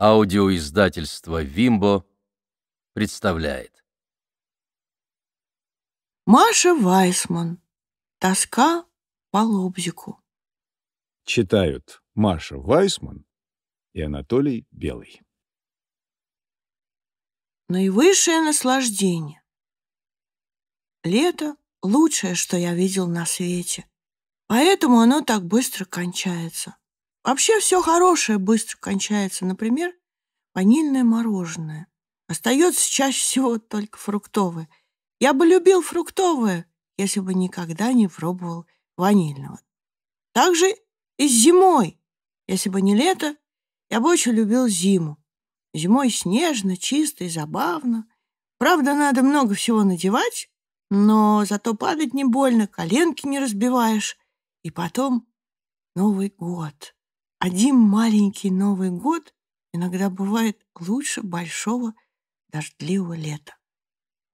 Аудиоиздательство «Вимбо» представляет. Маша Вайсман. Тоска по лобзику. Читают Маша Вайсман и Анатолий Белый. Наивысшее наслаждение. Лето — лучшее, что я видел на свете. Поэтому оно так быстро кончается. Вообще все хорошее быстро кончается. Например, ванильное мороженое. Остается чаще всего только фруктовое. Я бы любил фруктовое, если бы никогда не пробовал ванильного. Также и с зимой. Если бы не лето, я бы очень любил зиму. Зимой снежно, чисто и забавно. Правда, надо много всего надевать, но зато падать не больно, коленки не разбиваешь. И потом Новый год. Один маленький Новый год иногда бывает лучше большого дождливого лета.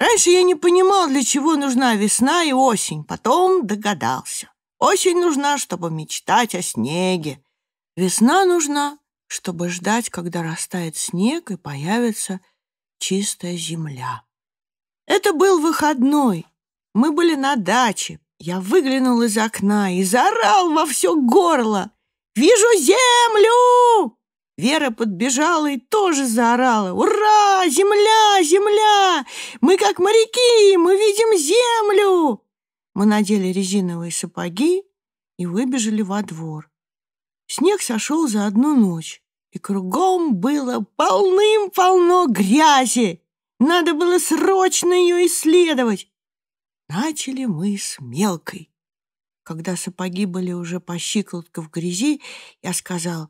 Раньше я не понимал, для чего нужна весна и осень, потом догадался. Осень нужна, чтобы мечтать о снеге. Весна нужна, чтобы ждать, когда растает снег и появится чистая земля. Это был выходной. Мы были на даче. Я выглянул из окна и заорал во все горло. Вижу землю!» Вера подбежала и тоже заорала. «Ура! Земля! Земля! Мы как моряки! Мы видим землю!» Мы надели резиновые сапоги и выбежали во двор. Снег сошел за одну ночь, и кругом было полным-полно грязи. Надо было срочно ее исследовать. Начали мы с мелкой. Когда сапоги были уже по щиколотку в грязи, я сказал,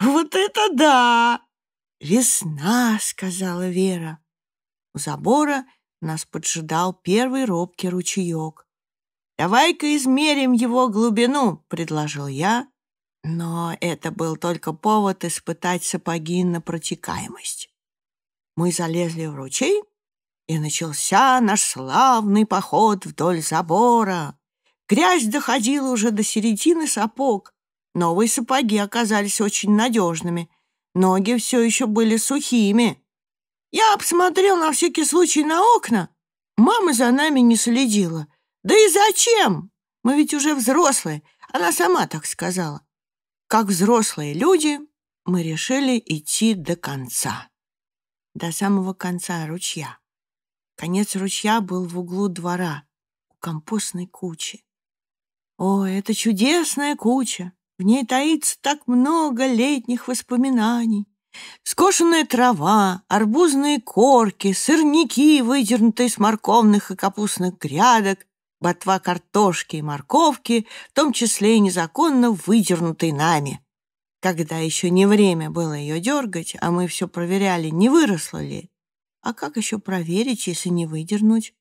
«Вот это да!» «Весна!» — сказала Вера. У забора нас поджидал первый робкий ручеек. «Давай-ка измерим его глубину», — предложил я, но это был только повод испытать сапоги на протекаемость. Мы залезли в ручей, и начался наш славный поход вдоль забора. Грязь доходила уже до середины сапог. Новые сапоги оказались очень надежными. Ноги все еще были сухими. Я посмотрел на всякий случай на окна. Мама за нами не следила. Да и зачем? Мы ведь уже взрослые. Она сама так сказала. Как взрослые люди, мы решили идти до конца. До самого конца ручья. Конец ручья был в углу двора, у компостной кучи. О, это чудесная куча! В ней таится так много летних воспоминаний. Скошенная трава, арбузные корки, сырники, выдернутые с морковных и капустных грядок, ботва картошки и морковки, в том числе и незаконно выдернутые нами. Когда еще не время было ее дергать, а мы все проверяли, не выросло ли. А как еще проверить, если не выдернуть?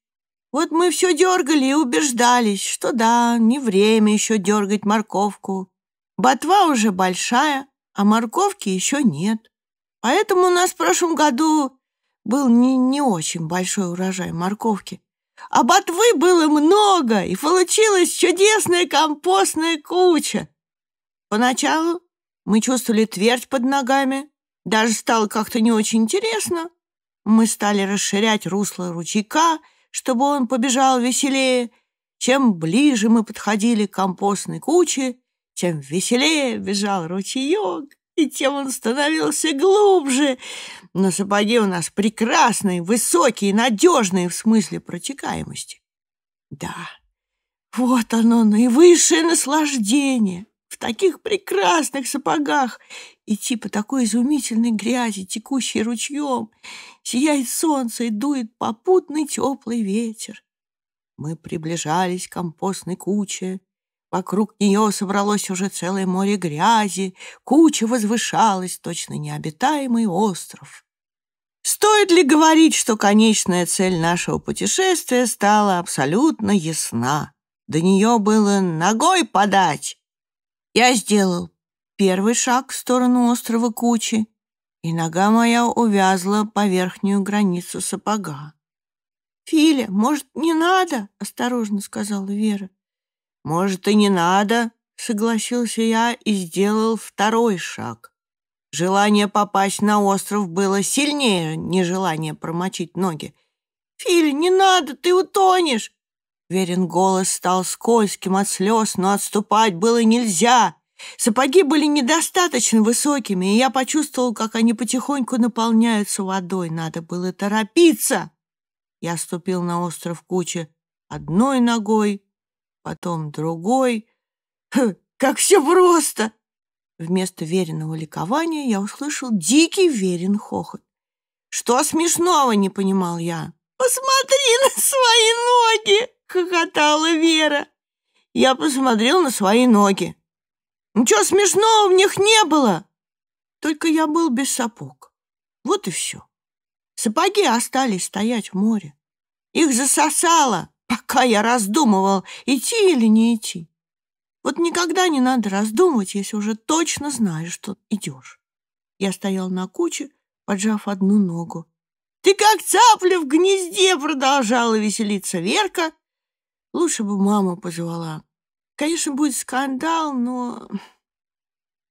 Вот мы все дергали и убеждались, что да, не время еще дергать морковку. Ботва уже большая, а морковки еще нет. Поэтому у нас в прошлом году был не, не очень большой урожай морковки. А ботвы было много, и получилась чудесная компостная куча. Поначалу мы чувствовали твердь под ногами, даже стало как-то не очень интересно. Мы стали расширять русло ручейка — чтобы он побежал веселее. Чем ближе мы подходили к компостной куче, тем веселее бежал ручеек, и тем он становился глубже. Но сапоги у нас прекрасные, высокие, надежные в смысле протекаемости. Да, вот оно, наивысшее наслаждение в таких прекрасных сапогах идти по такой изумительной грязи, текущей ручьем, Сияет солнце и дует попутный теплый ветер. Мы приближались к компостной куче. Вокруг нее собралось уже целое море грязи. Куча возвышалась, точно необитаемый остров. Стоит ли говорить, что конечная цель нашего путешествия стала абсолютно ясна? До нее было ногой подать. Я сделал первый шаг в сторону острова Кучи и нога моя увязла по верхнюю границу сапога. «Филя, может, не надо?» — осторожно сказала Вера. «Может, и не надо», — согласился я и сделал второй шаг. Желание попасть на остров было сильнее нежелание промочить ноги. «Филя, не надо, ты утонешь!» Верен голос стал скользким от слез, но отступать было нельзя. Сапоги были недостаточно высокими, и я почувствовал, как они потихоньку наполняются водой. Надо было торопиться. Я ступил на остров кучи одной ногой, потом другой. Ха, хм, как все просто! Вместо веренного ликования я услышал дикий верен хохот. «Что смешного?» — не понимал я. «Посмотри на свои ноги!» — хохотала Вера. Я посмотрел на свои ноги. Ничего смешного в них не было. Только я был без сапог. Вот и все. Сапоги остались стоять в море. Их засосало, пока я раздумывал, идти или не идти. Вот никогда не надо раздумывать, если уже точно знаешь, что идешь. Я стоял на куче, поджав одну ногу. «Ты как цапля в гнезде!» — продолжала веселиться Верка. Лучше бы мама позвала. Конечно, будет скандал, но...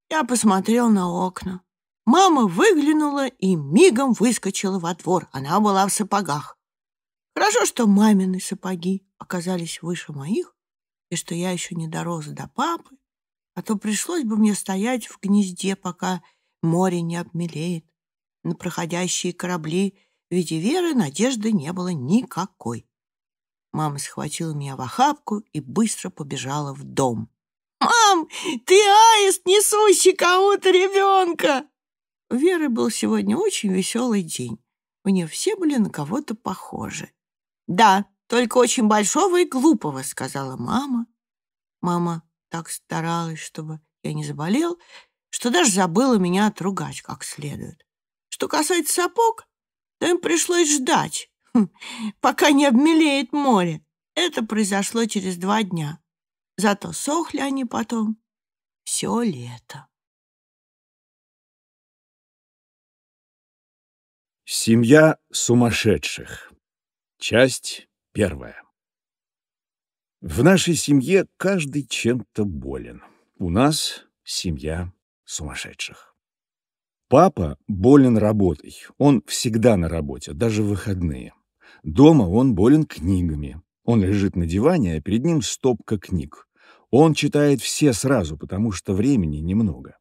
Я посмотрел на окна. Мама выглянула и мигом выскочила во двор. Она была в сапогах. Хорошо, что мамины сапоги оказались выше моих, и что я еще не дорос до папы, а то пришлось бы мне стоять в гнезде, пока море не обмелеет. На проходящие корабли в виде веры надежды не было никакой. Мама схватила меня в охапку и быстро побежала в дом. «Мам, ты аист, несущий кого то ребенка!» У Веры был сегодня очень веселый день. У нее все были на кого-то похожи. «Да, только очень большого и глупого», — сказала мама. Мама так старалась, чтобы я не заболел, что даже забыла меня отругать как следует. Что касается сапог, то им пришлось ждать, пока не обмелеет море. Это произошло через два дня. Зато сохли они потом все лето. Семья сумасшедших. Часть первая. В нашей семье каждый чем-то болен. У нас семья сумасшедших. Папа болен работой. Он всегда на работе, даже в выходные. Дома он болен книгами. Он лежит на диване, а перед ним стопка книг. Он читает все сразу, потому что времени немного.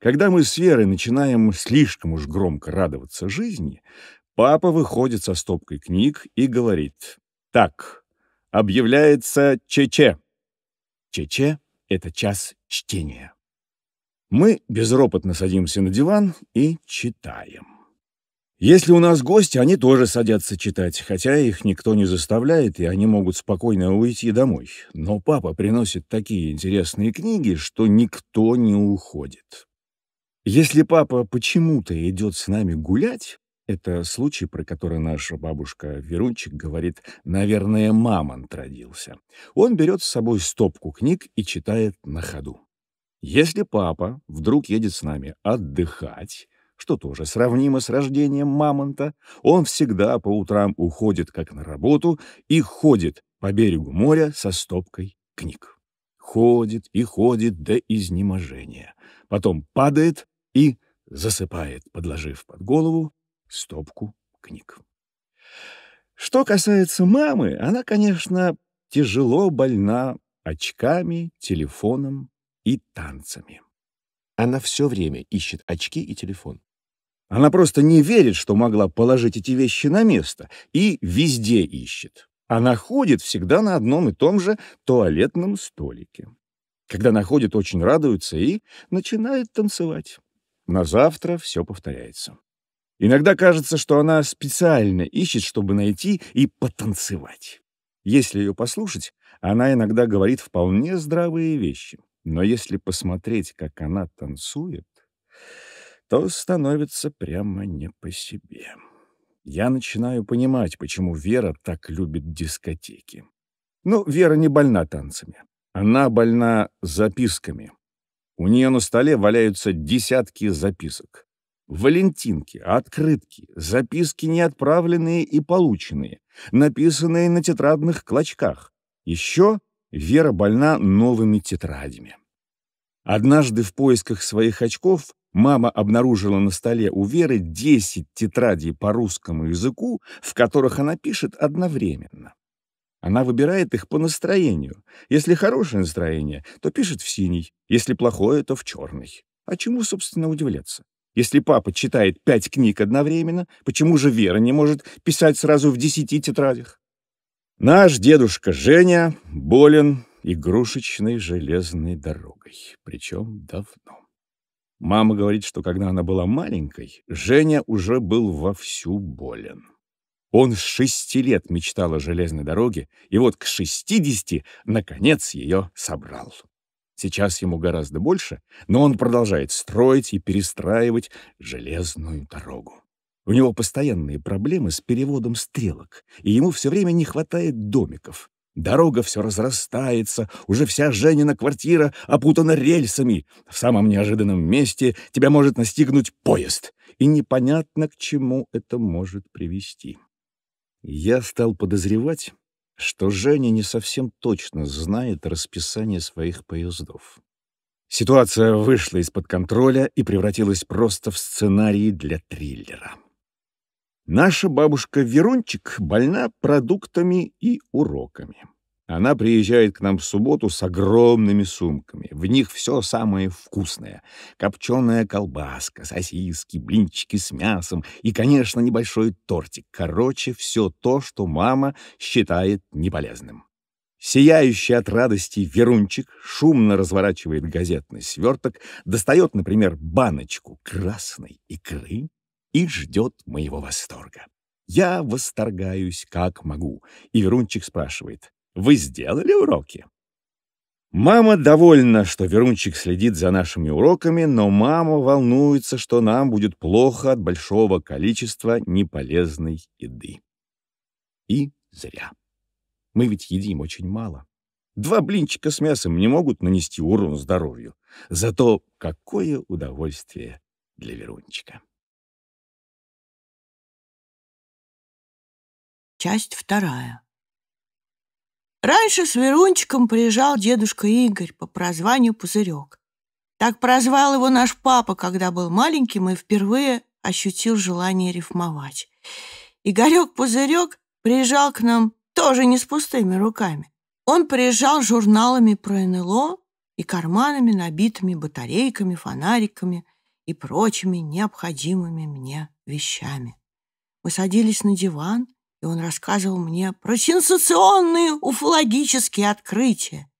Когда мы с Верой начинаем слишком уж громко радоваться жизни, папа выходит со стопкой книг и говорит «Так, объявляется Чече». Чече — это час чтения. Мы безропотно садимся на диван и читаем. Если у нас гости, они тоже садятся читать, хотя их никто не заставляет, и они могут спокойно уйти домой. Но папа приносит такие интересные книги, что никто не уходит. Если папа почему-то идет с нами гулять, это случай, про который наша бабушка Верунчик говорит, наверное, мамонт родился. Он берет с собой стопку книг и читает на ходу. Если папа вдруг едет с нами отдыхать, что тоже сравнимо с рождением мамонта, он всегда по утрам уходит как на работу и ходит по берегу моря со стопкой книг. Ходит и ходит до изнеможения. Потом падает и засыпает, подложив под голову стопку книг. Что касается мамы, она, конечно, тяжело больна очками, телефоном и танцами. Она все время ищет очки и телефон. Она просто не верит, что могла положить эти вещи на место, и везде ищет. Она ходит всегда на одном и том же туалетном столике. Когда находит, очень радуется и начинает танцевать. На завтра все повторяется. Иногда кажется, что она специально ищет, чтобы найти и потанцевать. Если ее послушать, она иногда говорит вполне здравые вещи. Но если посмотреть, как она танцует то становится прямо не по себе. Я начинаю понимать, почему Вера так любит дискотеки. Ну, Вера не больна танцами. Она больна записками. У нее на столе валяются десятки записок. Валентинки, открытки, записки неотправленные и полученные, написанные на тетрадных клочках. Еще Вера больна новыми тетрадями. Однажды в поисках своих очков мама обнаружила на столе у Веры 10 тетрадей по русскому языку, в которых она пишет одновременно. Она выбирает их по настроению. Если хорошее настроение, то пишет в синий, если плохое, то в черный. А чему, собственно, удивляться? Если папа читает пять книг одновременно, почему же Вера не может писать сразу в десяти тетрадях? Наш дедушка Женя болен игрушечной железной дорогой, причем давно. Мама говорит, что когда она была маленькой, Женя уже был вовсю болен. Он с шести лет мечтал о железной дороге, и вот к шестидесяти, наконец, ее собрал. Сейчас ему гораздо больше, но он продолжает строить и перестраивать железную дорогу. У него постоянные проблемы с переводом стрелок, и ему все время не хватает домиков. Дорога все разрастается, уже вся Женина квартира опутана рельсами. В самом неожиданном месте тебя может настигнуть поезд, и непонятно, к чему это может привести. Я стал подозревать, что Женя не совсем точно знает расписание своих поездов. Ситуация вышла из-под контроля и превратилась просто в сценарий для триллера. Наша бабушка Верунчик больна продуктами и уроками. Она приезжает к нам в субботу с огромными сумками. В них все самое вкусное. Копченая колбаска, сосиски, блинчики с мясом и, конечно, небольшой тортик. Короче, все то, что мама считает неполезным. Сияющий от радости Верунчик шумно разворачивает газетный сверток, достает, например, баночку красной икры, и ждет моего восторга. Я восторгаюсь как могу. И Верунчик спрашивает, «Вы сделали уроки?» Мама довольна, что Верунчик следит за нашими уроками, но мама волнуется, что нам будет плохо от большого количества неполезной еды. И зря. Мы ведь едим очень мало. Два блинчика с мясом не могут нанести урон здоровью. Зато какое удовольствие для Верунчика. Часть вторая. Раньше с Верунчиком приезжал дедушка Игорь по прозванию Пузырек. Так прозвал его наш папа, когда был маленьким и впервые ощутил желание рифмовать. Игорек-пузырек приезжал к нам тоже не с пустыми руками. Он приезжал с журналами про НЛО и карманами, набитыми батарейками, фонариками и прочими необходимыми мне вещами. Мы садились на диван и он рассказывал мне про сенсационные уфологические открытия.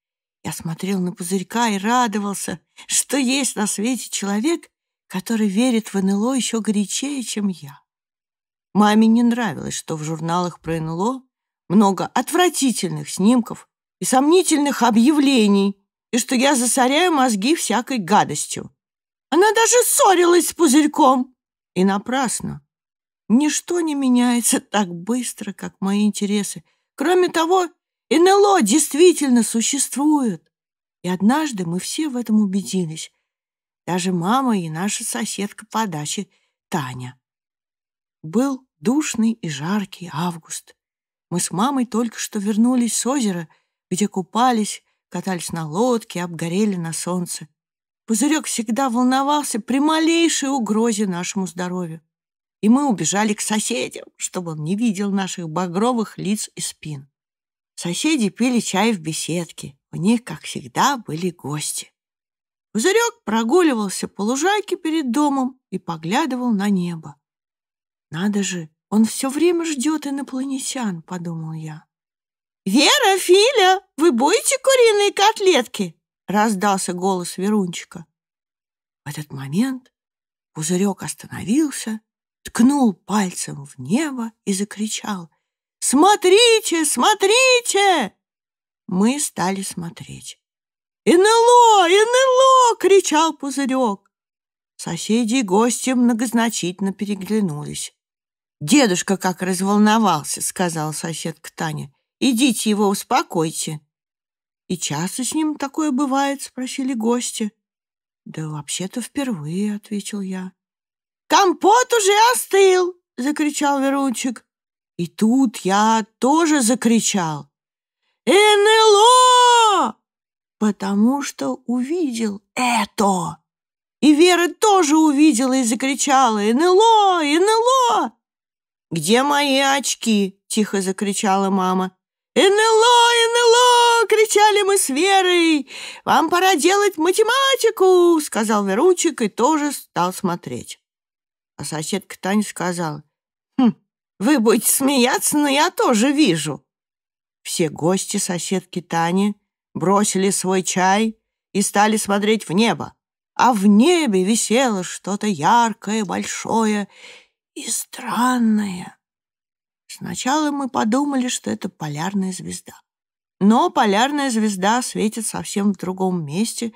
Я смотрел на пузырька и радовался, что есть на свете человек, который верит в НЛО еще горячее, чем я. Маме не нравилось, что в журналах про НЛО много отвратительных снимков и сомнительных объявлений, и что я засоряю мозги всякой гадостью. Она даже ссорилась с пузырьком. И напрасно. Ничто не меняется так быстро, как мои интересы. Кроме того, НЛО действительно существует. И однажды мы все в этом убедились. Даже мама и наша соседка по даче Таня. Был душный и жаркий август. Мы с мамой только что вернулись с озера, где купались, катались на лодке, обгорели на солнце. Пузырек всегда волновался при малейшей угрозе нашему здоровью и мы убежали к соседям, чтобы он не видел наших багровых лиц и спин. Соседи пили чай в беседке, у них, как всегда, были гости. Пузырек прогуливался по лужайке перед домом и поглядывал на небо. «Надо же, он все время ждет инопланетян», — подумал я. «Вера, Филя, вы будете куриные котлетки?» — раздался голос Верунчика. В этот момент пузырек остановился ткнул пальцем в небо и закричал «Смотрите, смотрите!» Мы стали смотреть. «НЛО! НЛО!» — кричал пузырек. Соседи и гости многозначительно переглянулись. «Дедушка как разволновался», — сказал соседка Таня. «Идите его успокойте». «И часто с ним такое бывает?» — спросили гости. «Да вообще-то впервые», — ответил я. «Компот уже остыл!» — закричал Верунчик. И тут я тоже закричал. «НЛО!» Потому что увидел это. И Вера тоже увидела и закричала «НЛО! НЛО!» «Где мои очки?» — тихо закричала мама. «НЛО! НЛО!» — кричали мы с Верой. «Вам пора делать математику!» — сказал Веручик и тоже стал смотреть а соседка Таня сказала, «Хм, вы будете смеяться, но я тоже вижу». Все гости соседки Тани бросили свой чай и стали смотреть в небо, а в небе висело что-то яркое, большое и странное. Сначала мы подумали, что это полярная звезда. Но полярная звезда светит совсем в другом месте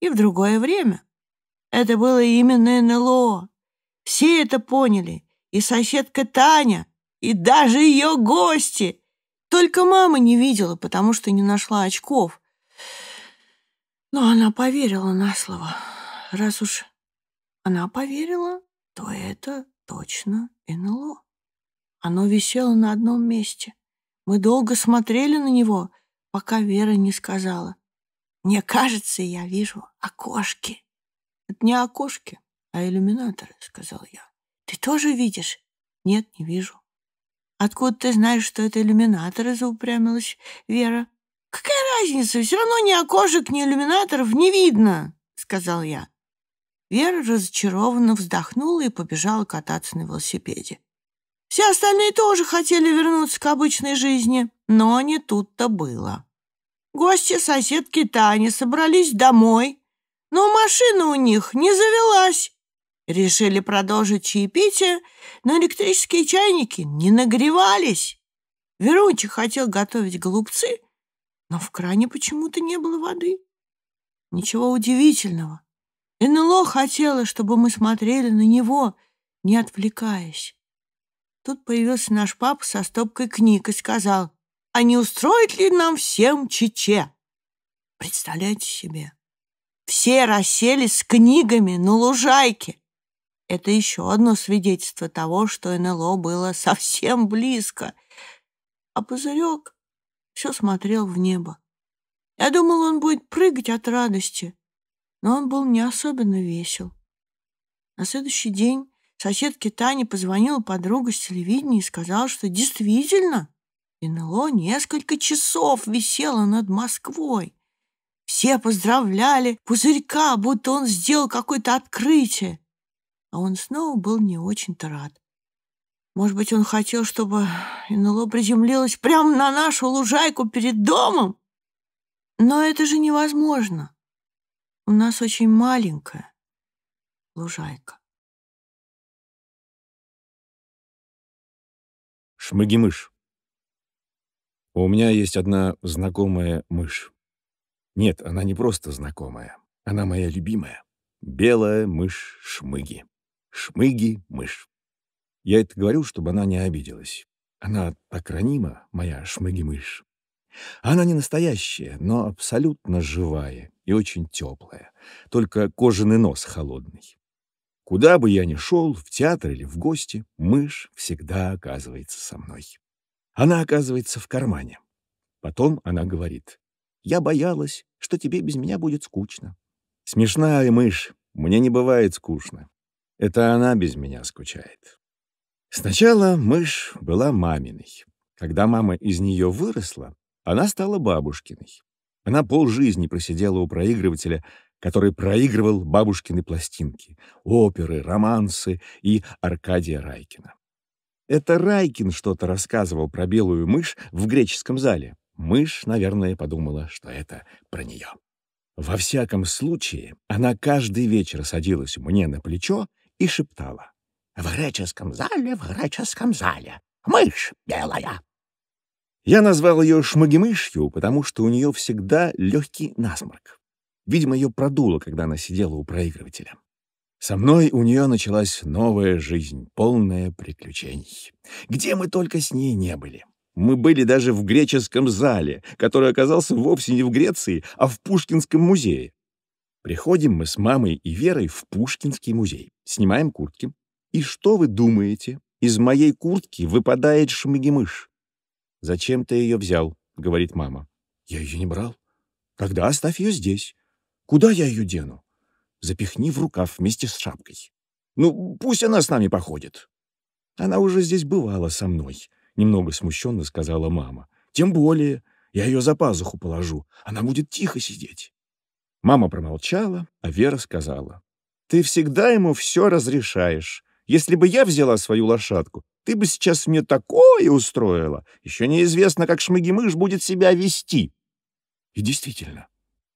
и в другое время. Это было именно НЛО, все это поняли, и соседка Таня, и даже ее гости. Только мама не видела, потому что не нашла очков. Но она поверила на слово. Раз уж она поверила, то это точно НЛО. Оно висело на одном месте. Мы долго смотрели на него, пока Вера не сказала. «Мне кажется, я вижу окошки». «Это не окошки, а иллюминаторы», — сказал я. «Ты тоже видишь?» «Нет, не вижу». «Откуда ты знаешь, что это иллюминаторы?» — заупрямилась Вера. «Какая разница? Все равно ни окошек, ни иллюминаторов не видно», — сказал я. Вера разочарованно вздохнула и побежала кататься на велосипеде. Все остальные тоже хотели вернуться к обычной жизни, но не тут-то было. Гости соседки Тани собрались домой, но машина у них не завелась, Решили продолжить чаепитие, но электрические чайники не нагревались. Верунчик хотел готовить голубцы, но в кране почему-то не было воды. Ничего удивительного. НЛО хотела, чтобы мы смотрели на него, не отвлекаясь. Тут появился наш папа со стопкой книг и сказал, «А не устроит ли нам всем чече?» Представляете себе? Все расселись с книгами на лужайке. Это еще одно свидетельство того, что НЛО было совсем близко. А Пузырек все смотрел в небо. Я думал, он будет прыгать от радости, но он был не особенно весел. На следующий день соседке Тане позвонила подруга с телевидения и сказала, что действительно НЛО несколько часов висело над Москвой. Все поздравляли Пузырька, будто он сделал какое-то открытие а он снова был не очень-то рад. Может быть, он хотел, чтобы НЛО приземлилось прямо на нашу лужайку перед домом? Но это же невозможно. У нас очень маленькая лужайка. Шмыгимыш. У меня есть одна знакомая мышь. Нет, она не просто знакомая. Она моя любимая. Белая мышь Шмыги. Шмыги-мышь. Я это говорю, чтобы она не обиделась. Она так ранима, моя шмыги-мышь. Она не настоящая, но абсолютно живая и очень теплая. Только кожаный нос холодный. Куда бы я ни шел, в театр или в гости, мышь всегда оказывается со мной. Она оказывается в кармане. Потом она говорит. «Я боялась, что тебе без меня будет скучно». Смешная мышь, мне не бывает скучно. Это она без меня скучает. Сначала мышь была маминой. Когда мама из нее выросла, она стала бабушкиной. Она полжизни просидела у проигрывателя, который проигрывал бабушкины пластинки, оперы, романсы и Аркадия Райкина. Это Райкин что-то рассказывал про белую мышь в греческом зале. Мышь, наверное, подумала, что это про нее. Во всяком случае, она каждый вечер садилась мне на плечо и шептала. «В греческом зале, в греческом зале! Мышь белая!» Я назвал ее шмагимышью, потому что у нее всегда легкий насморк. Видимо, ее продуло, когда она сидела у проигрывателя. Со мной у нее началась новая жизнь, полная приключений. Где мы только с ней не были. Мы были даже в греческом зале, который оказался вовсе не в Греции, а в Пушкинском музее. Приходим мы с мамой и Верой в Пушкинский музей, снимаем куртки. И что вы думаете? Из моей куртки выпадает шмыгемыш. «Зачем ты ее взял?» — говорит мама. «Я ее не брал. Тогда оставь ее здесь. Куда я ее дену? Запихни в рукав вместе с шапкой. Ну, пусть она с нами походит». «Она уже здесь бывала со мной», — немного смущенно сказала мама. «Тем более, я ее за пазуху положу. Она будет тихо сидеть». Мама промолчала, а Вера сказала. «Ты всегда ему все разрешаешь. Если бы я взяла свою лошадку, ты бы сейчас мне такое устроила. Еще неизвестно, как Шмыгимыш будет себя вести». И действительно,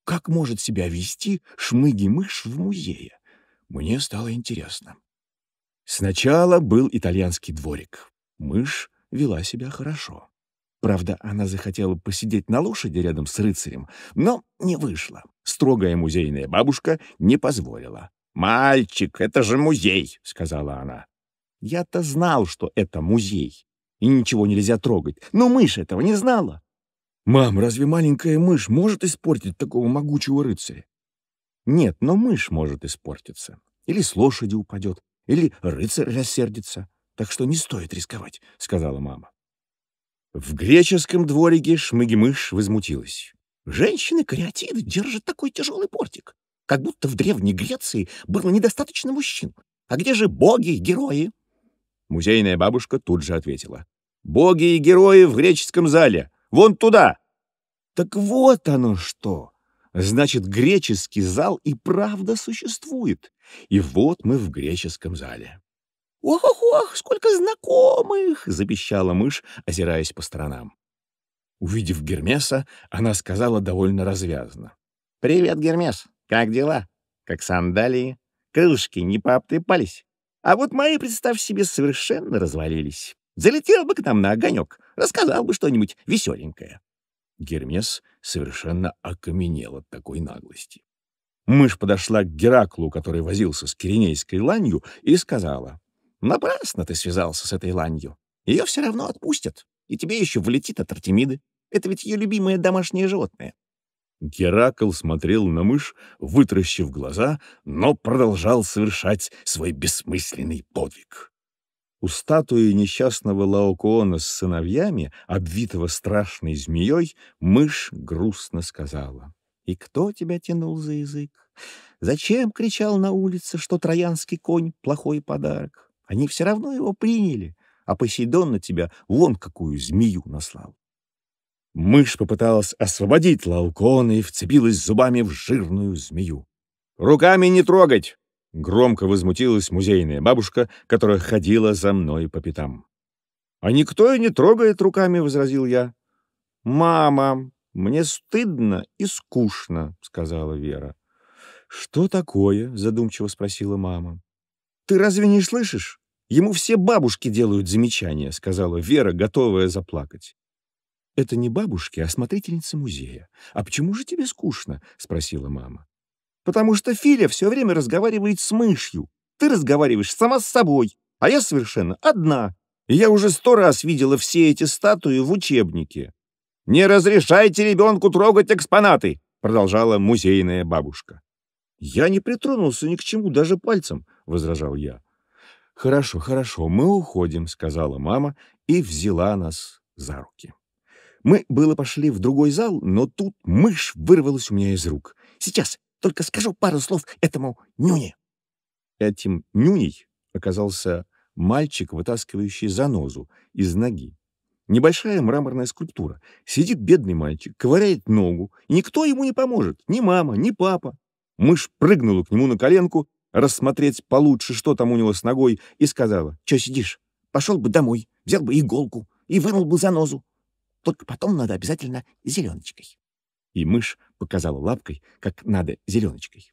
как может себя вести Шмыгимыш в музее? Мне стало интересно. Сначала был итальянский дворик. Мышь вела себя хорошо. Правда, она захотела посидеть на лошади рядом с рыцарем, но не вышло. Строгая музейная бабушка не позволила. «Мальчик, это же музей!» — сказала она. «Я-то знал, что это музей, и ничего нельзя трогать, но мышь этого не знала». «Мам, разве маленькая мышь может испортить такого могучего рыцаря?» «Нет, но мышь может испортиться. Или с лошади упадет, или рыцарь рассердится. Так что не стоит рисковать», — сказала мама. В греческом дворике шмыгемыш возмутилась. «Женщины кариатиды держат такой тяжелый портик, как будто в Древней Греции было недостаточно мужчин. А где же боги и герои?» Музейная бабушка тут же ответила. «Боги и герои в греческом зале! Вон туда!» «Так вот оно что!» Значит, греческий зал и правда существует. И вот мы в греческом зале. «Ох-ох-ох, сколько знакомых!» — запищала мышь, озираясь по сторонам. Увидев Гермеса, она сказала довольно развязно. «Привет, Гермес! Как дела? Как сандалии? Крылышки не пообтрепались? А вот мои, представь себе, совершенно развалились. Залетел бы к нам на огонек, рассказал бы что-нибудь веселенькое». Гермес совершенно окаменел от такой наглости. Мышь подошла к Гераклу, который возился с киренейской ланью, и сказала. Напрасно ты связался с этой ланью. Ее все равно отпустят, и тебе еще влетит от Артемиды. Это ведь ее любимое домашнее животное». Геракл смотрел на мышь, вытращив глаза, но продолжал совершать свой бессмысленный подвиг. У статуи несчастного Лаокоона с сыновьями, обвитого страшной змеей, мышь грустно сказала. «И кто тебя тянул за язык? Зачем кричал на улице, что троянский конь — плохой подарок? Они все равно его приняли, а Посейдон на тебя вон какую змею наслал. Мышь попыталась освободить Лаукона и вцепилась зубами в жирную змею. «Руками не трогать!» — громко возмутилась музейная бабушка, которая ходила за мной по пятам. «А никто и не трогает руками», — возразил я. «Мама, мне стыдно и скучно», — сказала Вера. «Что такое?» — задумчиво спросила мама. «Ты разве не слышишь? Ему все бабушки делают замечания», — сказала Вера, готовая заплакать. «Это не бабушки, а смотрительница музея. А почему же тебе скучно?» — спросила мама. «Потому что Филя все время разговаривает с мышью. Ты разговариваешь сама с собой, а я совершенно одна. я уже сто раз видела все эти статуи в учебнике». «Не разрешайте ребенку трогать экспонаты!» — продолжала музейная бабушка. «Я не притронулся ни к чему, даже пальцем», — возражал я. «Хорошо, хорошо, мы уходим», — сказала мама и взяла нас за руки. Мы было пошли в другой зал, но тут мышь вырвалась у меня из рук. «Сейчас, только скажу пару слов этому нюне». Этим нюней оказался мальчик, вытаскивающий занозу из ноги. Небольшая мраморная скульптура. Сидит бедный мальчик, ковыряет ногу. И никто ему не поможет. Ни мама, ни папа. Мышь прыгнула к нему на коленку, рассмотреть получше, что там у него с ногой, и сказала, «Чё сидишь? Пошел бы домой, взял бы иголку и вынул бы занозу. Только потом надо обязательно зеленочкой». И мышь показала лапкой, как надо зеленочкой.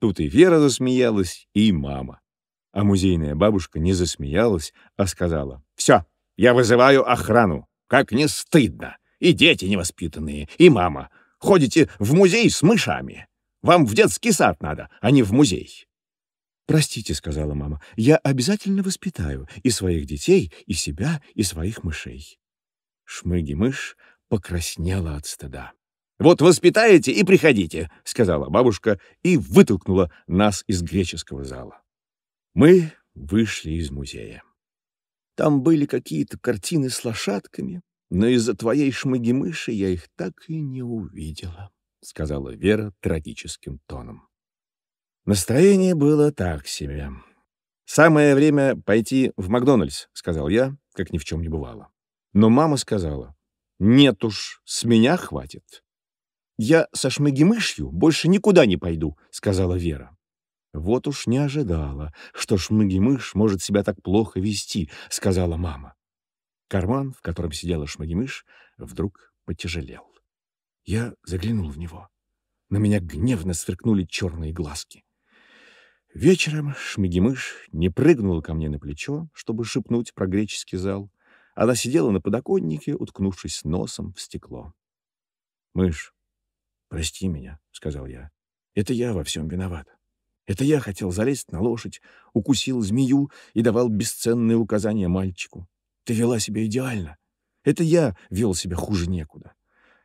Тут и Вера засмеялась, и мама. А музейная бабушка не засмеялась, а сказала, «Все, я вызываю охрану. Как не стыдно! И дети невоспитанные, и мама. Ходите в музей с мышами!» Вам в детский сад надо, а не в музей». «Простите», — сказала мама, — «я обязательно воспитаю и своих детей, и себя, и своих мышей». Шмыги-мышь покраснела от стыда. «Вот воспитаете и приходите», — сказала бабушка и вытолкнула нас из греческого зала. Мы вышли из музея. Там были какие-то картины с лошадками, но из-за твоей шмыги-мыши я их так и не увидела. — сказала Вера трагическим тоном. Настроение было так себе. «Самое время пойти в Макдональдс», — сказал я, как ни в чем не бывало. Но мама сказала, «Нет уж, с меня хватит». «Я со шмыгимышью больше никуда не пойду», — сказала Вера. «Вот уж не ожидала, что шмыгимыш может себя так плохо вести», — сказала мама. Карман, в котором сидела шмыгимыш, вдруг потяжелел. Я заглянул в него. На меня гневно сверкнули черные глазки. Вечером Шмигимыш не прыгнула ко мне на плечо, чтобы шепнуть про греческий зал. Она сидела на подоконнике, уткнувшись носом в стекло. «Мышь, прости меня», — сказал я. «Это я во всем виноват. Это я хотел залезть на лошадь, укусил змею и давал бесценные указания мальчику. Ты вела себя идеально. Это я вел себя хуже некуда.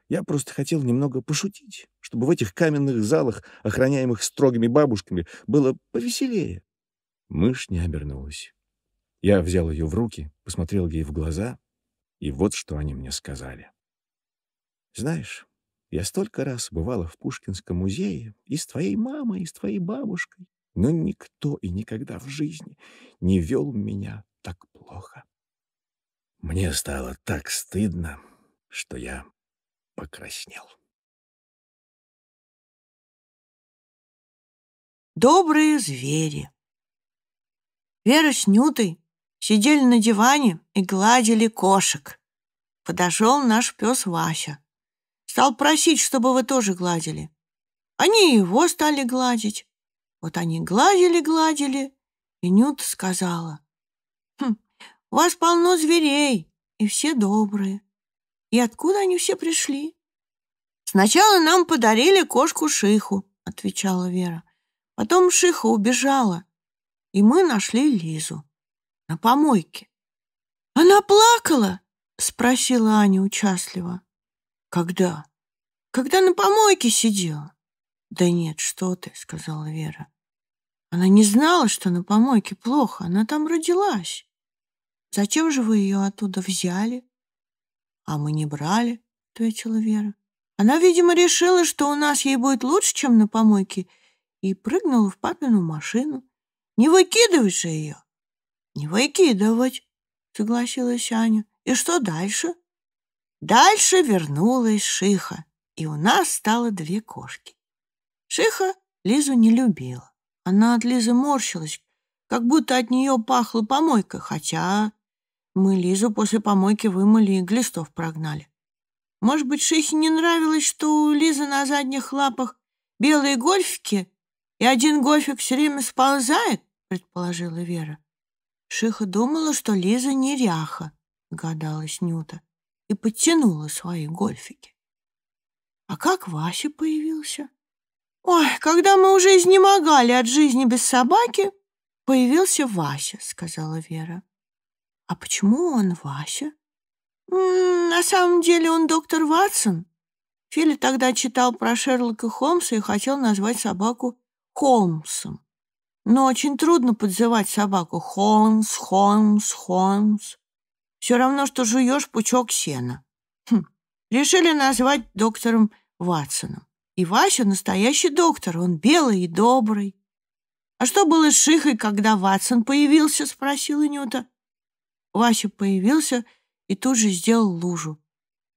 Я просто хотел немного пошутить, чтобы в этих каменных залах, охраняемых строгими бабушками, было повеселее. Мышь не обернулась. Я взял ее в руки, посмотрел ей в глаза, и вот что они мне сказали. «Знаешь, я столько раз бывала в Пушкинском музее и с твоей мамой, и с твоей бабушкой, но никто и никогда в жизни не вел меня так плохо». Мне стало так стыдно, что я покраснел. Добрые звери. Вера с Нютой сидели на диване и гладили кошек. Подошел наш пес Вася. Стал просить, чтобы вы тоже гладили. Они его стали гладить. Вот они гладили-гладили, и Нюта сказала. «Хм, у вас полно зверей, и все добрые. И откуда они все пришли? Сначала нам подарили кошку Шиху, отвечала Вера. Потом Шиха убежала, и мы нашли Лизу на помойке. Она плакала? спросила Аня участливо. Когда? Когда на помойке сидела. Да нет, что ты, сказала Вера. Она не знала, что на помойке плохо, она там родилась. Зачем же вы ее оттуда взяли? «А мы не брали», — ответила Вера. Она, видимо, решила, что у нас ей будет лучше, чем на помойке, и прыгнула в папину машину. «Не выкидывать же ее!» «Не выкидывать», — согласилась Аня. «И что дальше?» Дальше вернулась Шиха, и у нас стало две кошки. Шиха Лизу не любила. Она от Лизы морщилась, как будто от нее пахло помойка, хотя мы Лизу после помойки вымыли и глистов прогнали. Может быть, Шихе не нравилось, что у Лизы на задних лапах белые гольфики, и один гольфик все время сползает, предположила Вера. Шиха думала, что Лиза неряха, гадалась Нюта, и подтянула свои гольфики. А как Вася появился? Ой, когда мы уже изнемогали от жизни без собаки, появился Вася, сказала Вера. «А почему он Вася?» «На самом деле он доктор Ватсон». Филя тогда читал про Шерлока Холмса и хотел назвать собаку Холмсом. Но очень трудно подзывать собаку Холмс, Холмс, Холмс. Все равно, что жуешь пучок сена. Хм. Решили назвать доктором Ватсоном. И Вася настоящий доктор, он белый и добрый. «А что было с Шихой, когда Ватсон появился?» — спросила Нюта. Вася появился и тут же сделал лужу.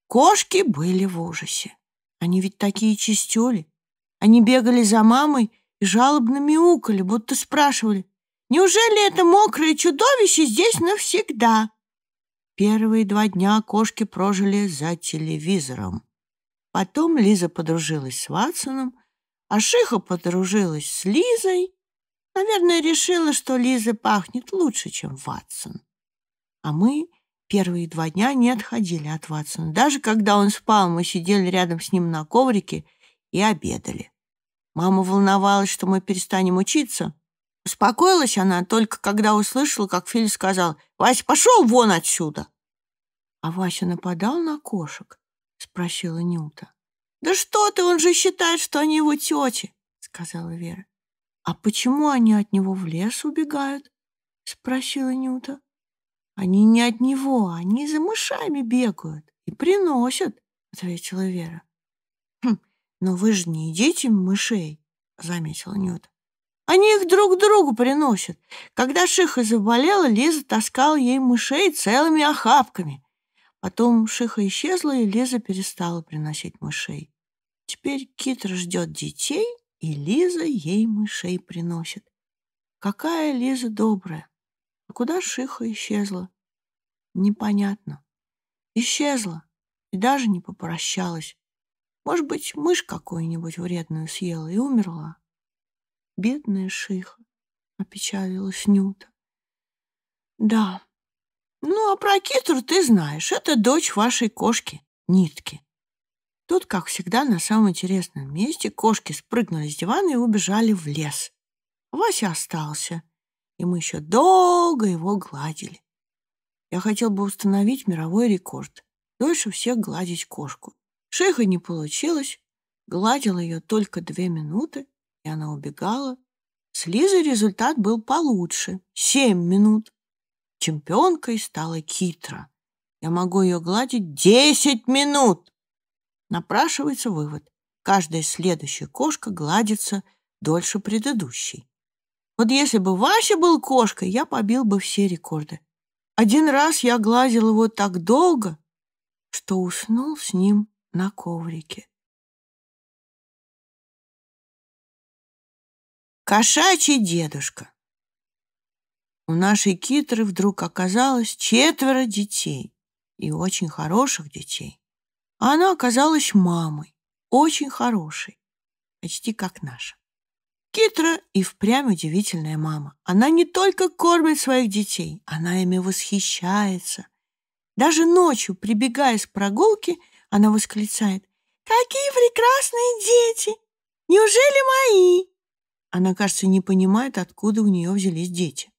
Кошки были в ужасе. Они ведь такие чистюли. Они бегали за мамой и жалобно мяукали, будто спрашивали, «Неужели это мокрое чудовище здесь навсегда?» Первые два дня кошки прожили за телевизором. Потом Лиза подружилась с Ватсоном, а Шиха подружилась с Лизой. Наверное, решила, что Лиза пахнет лучше, чем Ватсон. А мы первые два дня не отходили от Ватсона. Даже когда он спал, мы сидели рядом с ним на коврике и обедали. Мама волновалась, что мы перестанем учиться. Успокоилась она только, когда услышала, как Филь сказал «Вась, пошел вон отсюда!» «А Вася нападал на кошек?» — спросила Нюта. «Да что ты, он же считает, что они его тети!» — сказала Вера. «А почему они от него в лес убегают?» — спросила Нюта. Они не от него, они за мышами бегают и приносят, — ответила Вера. «Хм, но вы же не едите мышей, — заметила Нюта. Они их друг другу приносят. Когда Шиха заболела, Лиза таскала ей мышей целыми охапками. Потом Шиха исчезла, и Лиза перестала приносить мышей. Теперь Кит ждет детей, и Лиза ей мышей приносит. Какая Лиза добрая! А куда Шиха исчезла? Непонятно. Исчезла и даже не попрощалась. Может быть, мышь какую-нибудь вредную съела и умерла. Бедная Шиха, опечалилась Нюта. Да. Ну, а про Китру ты знаешь. Это дочь вашей кошки, Нитки. Тут, как всегда, на самом интересном месте кошки спрыгнули с дивана и убежали в лес. Вася остался и мы еще долго его гладили. Я хотел бы установить мировой рекорд. Дольше всех гладить кошку. Шейха не получилось. Гладил ее только две минуты, и она убегала. С Лизой результат был получше — семь минут. Чемпионкой стала Китра. Я могу ее гладить десять минут. Напрашивается вывод. Каждая следующая кошка гладится дольше предыдущей. Вот если бы Вася был кошкой, я побил бы все рекорды. Один раз я гладил его так долго, что уснул с ним на коврике. Кошачий дедушка. У нашей китры вдруг оказалось четверо детей, и очень хороших детей. Она оказалась мамой, очень хорошей, почти как наша. Хитро и впрямь удивительная мама. Она не только кормит своих детей, она ими восхищается. Даже ночью, прибегая с прогулки, она восклицает. «Какие прекрасные дети! Неужели мои?» Она, кажется, не понимает, откуда у нее взялись дети.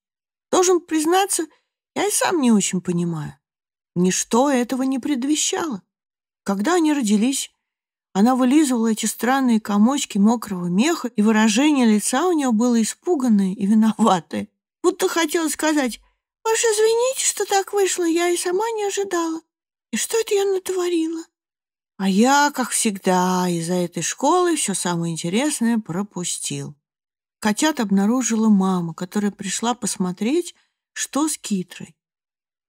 Должен признаться, я и сам не очень понимаю. Ничто этого не предвещало. Когда они родились, она вылизывала эти странные комочки мокрого меха, и выражение лица у нее было испуганное и виноватое. Будто хотела сказать «Уж извините, что так вышло, я и сама не ожидала. И что это я натворила?» А я, как всегда, из-за этой школы все самое интересное пропустил. Котят обнаружила мама, которая пришла посмотреть, что с Китрой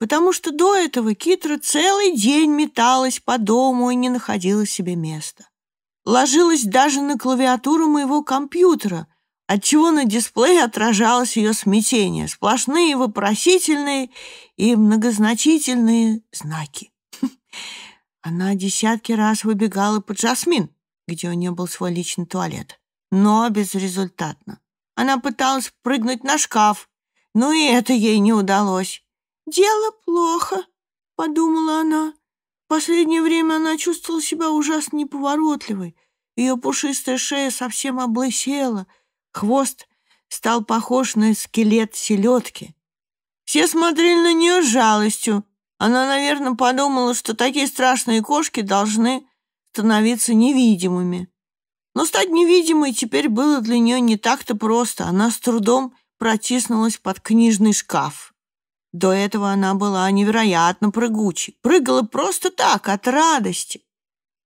потому что до этого Китра целый день металась по дому и не находила себе места. Ложилась даже на клавиатуру моего компьютера, отчего на дисплее отражалось ее смятение, сплошные вопросительные и многозначительные знаки. Она десятки раз выбегала под жасмин, где у нее был свой личный туалет, но безрезультатно. Она пыталась прыгнуть на шкаф, но и это ей не удалось. «Дело плохо», — подумала она. В последнее время она чувствовала себя ужасно неповоротливой. Ее пушистая шея совсем облысела, хвост стал похож на скелет селедки. Все смотрели на нее с жалостью. Она, наверное, подумала, что такие страшные кошки должны становиться невидимыми. Но стать невидимой теперь было для нее не так-то просто. Она с трудом протиснулась под книжный шкаф. До этого она была невероятно прыгучей, прыгала просто так, от радости.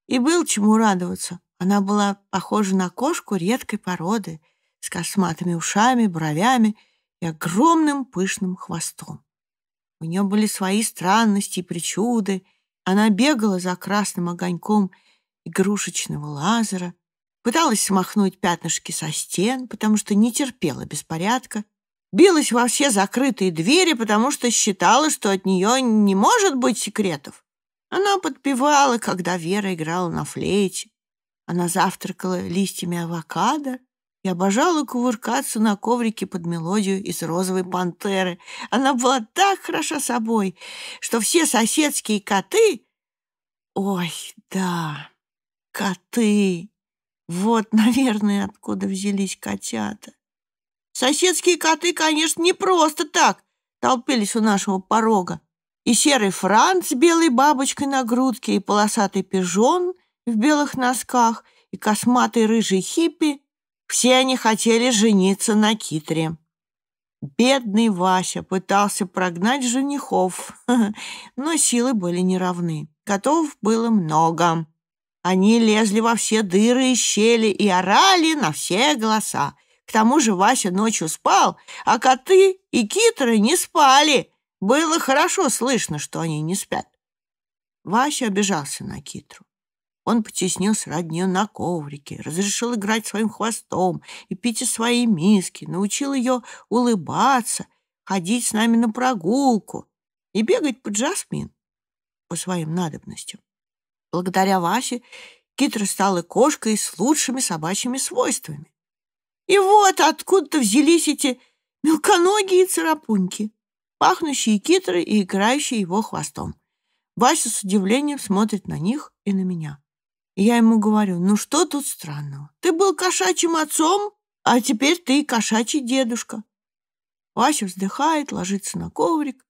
И был чему радоваться. Она была похожа на кошку редкой породы, с косматыми ушами, бровями и огромным пышным хвостом. У нее были свои странности и причуды. Она бегала за красным огоньком игрушечного лазера, пыталась смахнуть пятнышки со стен, потому что не терпела беспорядка, билась во все закрытые двери, потому что считала, что от нее не может быть секретов. Она подпевала, когда Вера играла на флейте. Она завтракала листьями авокадо и обожала кувыркаться на коврике под мелодию из «Розовой пантеры». Она была так хороша собой, что все соседские коты... Ой, да, коты! Вот, наверное, откуда взялись котята. Соседские коты, конечно, не просто так толпились у нашего порога. И серый Франц с белой бабочкой на грудке, и полосатый пижон в белых носках, и косматый рыжий хиппи. Все они хотели жениться на Китре. Бедный Вася пытался прогнать женихов, но силы были неравны. Котов было много. Они лезли во все дыры и щели и орали на все голоса. К тому же Вася ночью спал, а коты и китры не спали. Было хорошо слышно, что они не спят. Вася обижался на китру. Он потеснил срать нее на коврике, разрешил играть своим хвостом и пить из своей миски, научил ее улыбаться, ходить с нами на прогулку и бегать под жасмин по своим надобностям. Благодаря Васе Китра стала кошкой с лучшими собачьими свойствами. И вот откуда-то взялись эти мелконогие царапуньки, пахнущие китры и играющие его хвостом. Вася с удивлением смотрит на них и на меня. я ему говорю, ну что тут странного? Ты был кошачьим отцом, а теперь ты кошачий дедушка. Вася вздыхает, ложится на коврик,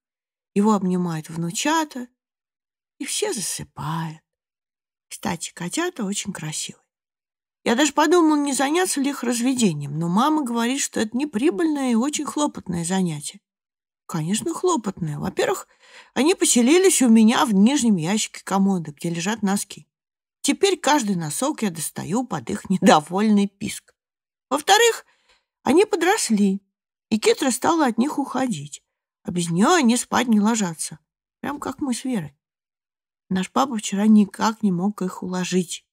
его обнимают внучата, и все засыпают. Кстати, котята очень красивые. Я даже подумал, не заняться ли их разведением, но мама говорит, что это неприбыльное и очень хлопотное занятие. Конечно, хлопотное. Во-первых, они поселились у меня в нижнем ящике комоды, где лежат носки. Теперь каждый носок я достаю под их недовольный писк. Во-вторых, они подросли, и Кетра стала от них уходить. А без нее они спать не ложатся. Прям как мы с Верой. Наш папа вчера никак не мог их уложить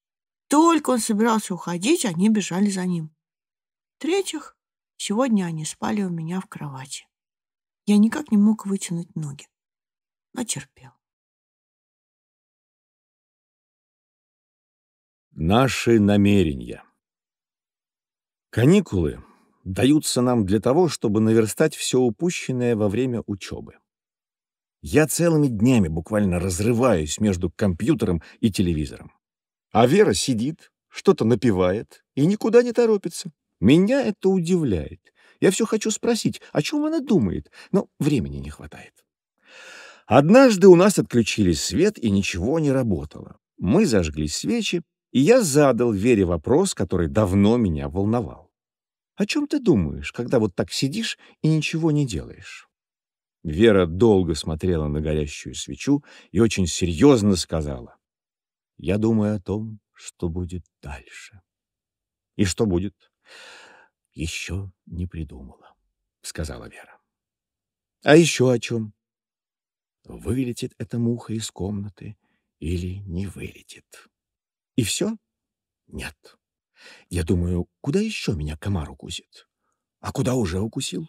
только он собирался уходить, они бежали за ним. В-третьих, сегодня они спали у меня в кровати. Я никак не мог вытянуть ноги, но терпел. Наши намерения Каникулы даются нам для того, чтобы наверстать все упущенное во время учебы. Я целыми днями буквально разрываюсь между компьютером и телевизором. А Вера сидит, что-то напевает и никуда не торопится. Меня это удивляет. Я все хочу спросить, о чем она думает, но времени не хватает. Однажды у нас отключили свет, и ничего не работало. Мы зажгли свечи, и я задал Вере вопрос, который давно меня волновал. «О чем ты думаешь, когда вот так сидишь и ничего не делаешь?» Вера долго смотрела на горящую свечу и очень серьезно сказала. Я думаю о том, что будет дальше. И что будет? Еще не придумала, сказала Вера. А еще о чем? Вылетит эта муха из комнаты или не вылетит? И все? Нет. Я думаю, куда еще меня комар укусит? А куда уже укусил?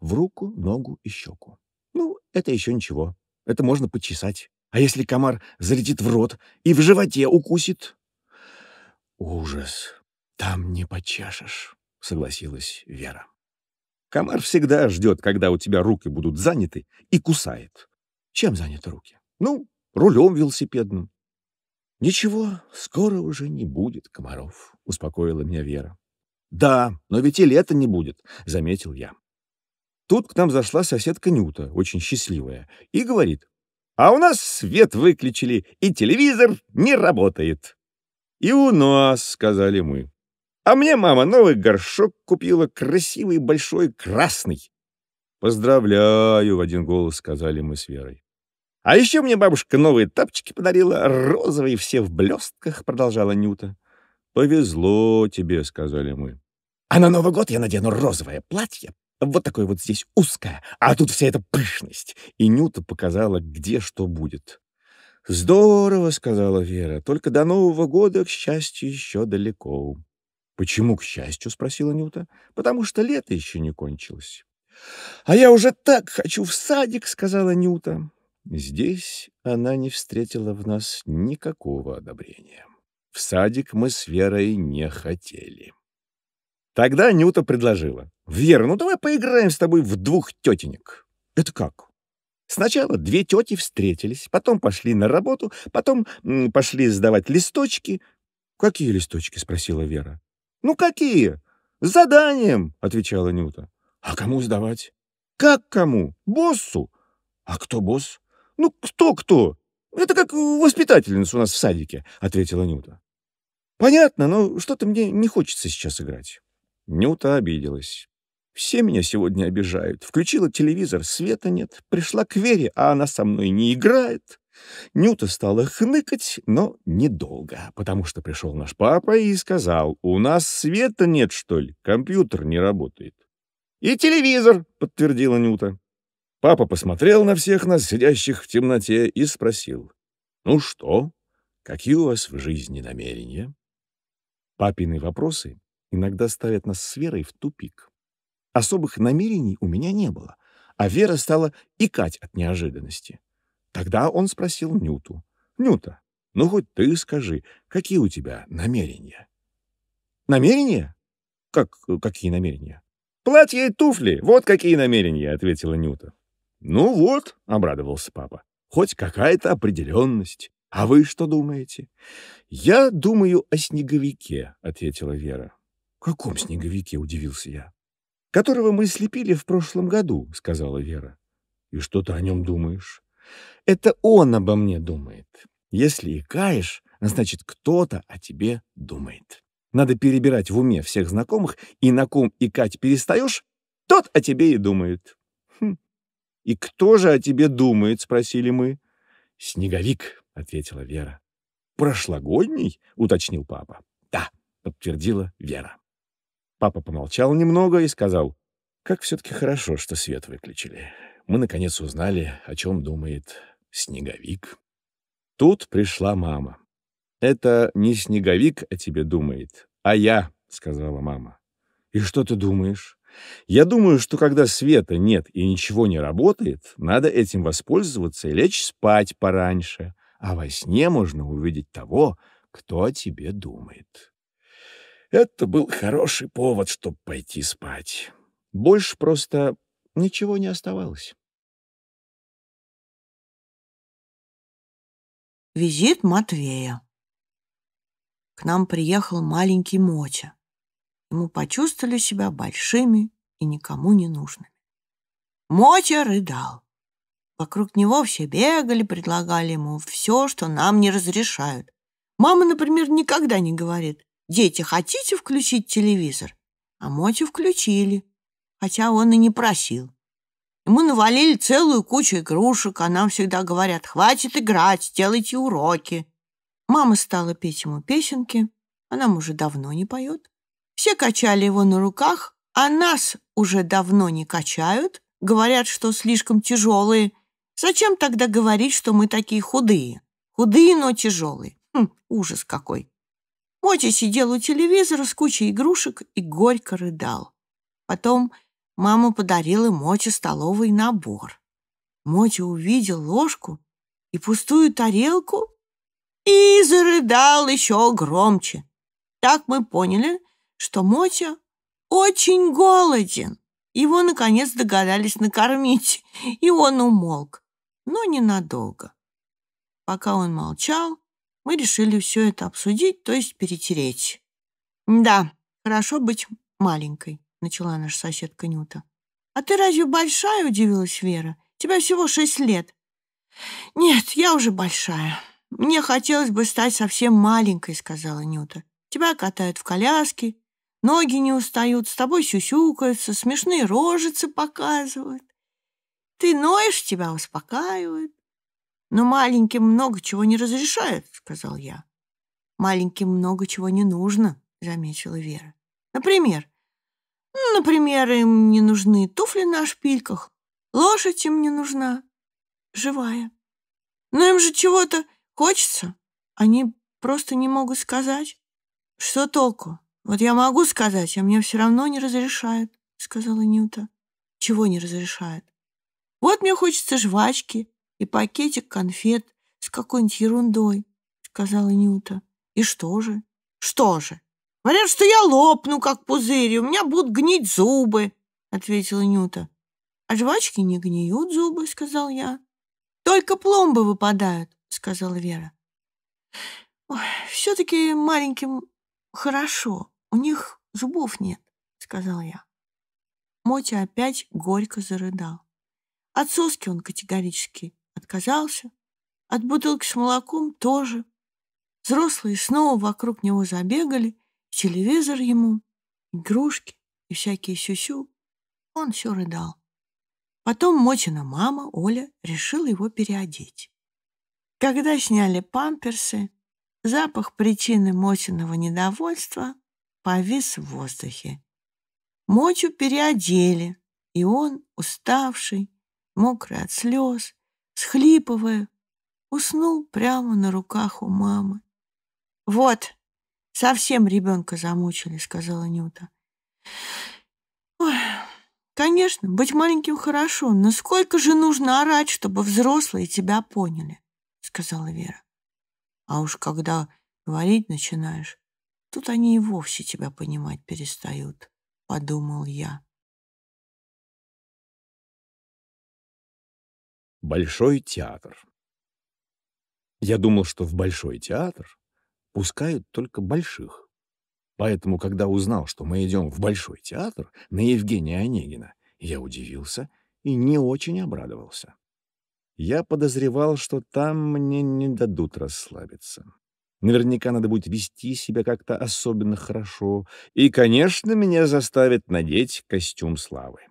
В руку, ногу и щеку. Ну, это еще ничего. Это можно почесать. А если комар залетит в рот и в животе укусит? Ужас. Там не почашешь, согласилась Вера. Комар всегда ждет, когда у тебя руки будут заняты, и кусает. Чем заняты руки? Ну, рулем велосипедным. Ничего, скоро уже не будет комаров, успокоила меня Вера. Да, но ведь и лета не будет, заметил я. Тут к нам зашла соседка Нюта, очень счастливая, и говорит, а у нас свет выключили, и телевизор не работает. И у нас, сказали мы. А мне мама новый горшок купила, красивый, большой, красный. «Поздравляю!» — в один голос сказали мы с Верой. «А еще мне бабушка новые тапочки подарила, розовые все в блестках», — продолжала Нюта. «Повезло тебе», — сказали мы. «А на Новый год я надену розовое платье, вот такое вот здесь узкое, а тут вся эта пышность. И Нюта показала, где что будет. «Здорово», — сказала Вера, — «только до Нового года, к счастью, еще далеко». «Почему, к счастью?» — спросила Нюта. «Потому что лето еще не кончилось». «А я уже так хочу в садик», — сказала Нюта. Здесь она не встретила в нас никакого одобрения. В садик мы с Верой не хотели. Тогда Нюта предложила. «Вера, ну давай поиграем с тобой в двух тетенек». «Это как?» Сначала две тети встретились, потом пошли на работу, потом пошли сдавать листочки. «Какие листочки?» — спросила Вера. «Ну какие? С заданием!» — отвечала Нюта. «А кому сдавать?» «Как кому? Боссу!» «А кто босс?» «Ну, кто-кто? Это как воспитательница у нас в садике», — ответила Нюта. «Понятно, но что-то мне не хочется сейчас играть». Нюта обиделась. Все меня сегодня обижают. Включила телевизор, света нет. Пришла к Вере, а она со мной не играет. Нюта стала хныкать, но недолго, потому что пришел наш папа и сказал, «У нас света нет, что ли? Компьютер не работает». «И телевизор», — подтвердила Нюта. Папа посмотрел на всех нас, сидящих в темноте, и спросил, «Ну что, какие у вас в жизни намерения?» Папины вопросы иногда ставят нас с Верой в тупик. Особых намерений у меня не было, а Вера стала икать от неожиданности. Тогда он спросил Нюту. «Нюта, ну хоть ты скажи, какие у тебя намерения?» «Намерения? Как какие намерения?» «Платье и туфли! Вот какие намерения!» — ответила Нюта. «Ну вот», — обрадовался папа, — «хоть какая-то определенность. А вы что думаете?» «Я думаю о снеговике», — ответила Вера. «Каком снеговике?» — удивился я. «Которого мы слепили в прошлом году», — сказала Вера. «И что ты о нем думаешь?» «Это он обо мне думает. Если икаешь, значит, кто-то о тебе думает. Надо перебирать в уме всех знакомых, и на ком икать перестаешь, тот о тебе и думает». Хм. «И кто же о тебе думает?» — спросили мы. «Снеговик», — ответила Вера. «Прошлогодний?» — уточнил папа. «Да», — подтвердила Вера. Папа помолчал немного и сказал, «Как все-таки хорошо, что свет выключили. Мы, наконец, узнали, о чем думает снеговик». Тут пришла мама. «Это не снеговик о тебе думает, а я», — сказала мама. «И что ты думаешь?» «Я думаю, что когда света нет и ничего не работает, надо этим воспользоваться и лечь спать пораньше, а во сне можно увидеть того, кто о тебе думает». Это был хороший повод, чтобы пойти спать. Больше просто ничего не оставалось. Визит Матвея. К нам приехал маленький Моча. И мы почувствовали себя большими и никому не нужными. Моча рыдал. Вокруг него все бегали, предлагали ему все, что нам не разрешают. Мама, например, никогда не говорит Дети, хотите включить телевизор? А Мотю включили, хотя он и не просил. Ему навалили целую кучу игрушек, а нам всегда говорят, хватит играть, делайте уроки. Мама стала петь ему песенки, она уже давно не поет. Все качали его на руках, а нас уже давно не качают, говорят, что слишком тяжелые. Зачем тогда говорить, что мы такие худые? Худые, но тяжелые. Хм, ужас какой. Мотя сидел у телевизора с кучей игрушек и горько рыдал. Потом мама подарила Моте столовый набор. Мотя увидел ложку и пустую тарелку и зарыдал еще громче. Так мы поняли, что Мотя очень голоден. Его, наконец, догадались накормить, и он умолк, но ненадолго. Пока он молчал, мы решили все это обсудить, то есть перетереть. «Да, хорошо быть маленькой», — начала наша соседка Нюта. «А ты разве большая?» — удивилась Вера. «Тебя всего шесть лет». «Нет, я уже большая. Мне хотелось бы стать совсем маленькой», — сказала Нюта. «Тебя катают в коляске, ноги не устают, с тобой сюсюкаются, смешные рожицы показывают. Ты ноешь, тебя успокаивают. «Но маленьким много чего не разрешают», — сказал я. «Маленьким много чего не нужно», — заметила Вера. «Например, например, им не нужны туфли на шпильках, лошадь им не нужна, живая. Но им же чего-то хочется. Они просто не могут сказать. Что толку? Вот я могу сказать, а мне все равно не разрешают», — сказала Нюта. «Чего не разрешают? Вот мне хочется жвачки, и пакетик конфет с какой-нибудь ерундой, сказала Нюта. И что же? Что же? Говорят, что я лопну, как пузырь, у меня будут гнить зубы, ответила Нюта. А жвачки не гниют зубы, сказал я. Только пломбы выпадают, сказала Вера. Все-таки маленьким хорошо, у них зубов нет, сказал я. Мотя опять горько зарыдал. От соски он категорически Отказался. От бутылки с молоком тоже. Взрослые снова вокруг него забегали, телевизор ему, игрушки и всякие сюсю. Он все рыдал. Потом Мочина мама, Оля, решила его переодеть. Когда сняли памперсы, запах причины Мочиного недовольства повис в воздухе. Мочу переодели, и он, уставший, мокрый от слез, схлипывая, уснул прямо на руках у мамы. «Вот, совсем ребенка замучили», — сказала Нюта. «Ой, конечно, быть маленьким хорошо, но сколько же нужно орать, чтобы взрослые тебя поняли», — сказала Вера. «А уж когда говорить начинаешь, тут они и вовсе тебя понимать перестают», — подумал я. Большой театр. Я думал, что в Большой театр пускают только больших. Поэтому, когда узнал, что мы идем в Большой театр на Евгения Онегина, я удивился и не очень обрадовался. Я подозревал, что там мне не дадут расслабиться. Наверняка надо будет вести себя как-то особенно хорошо. И, конечно, меня заставят надеть костюм славы.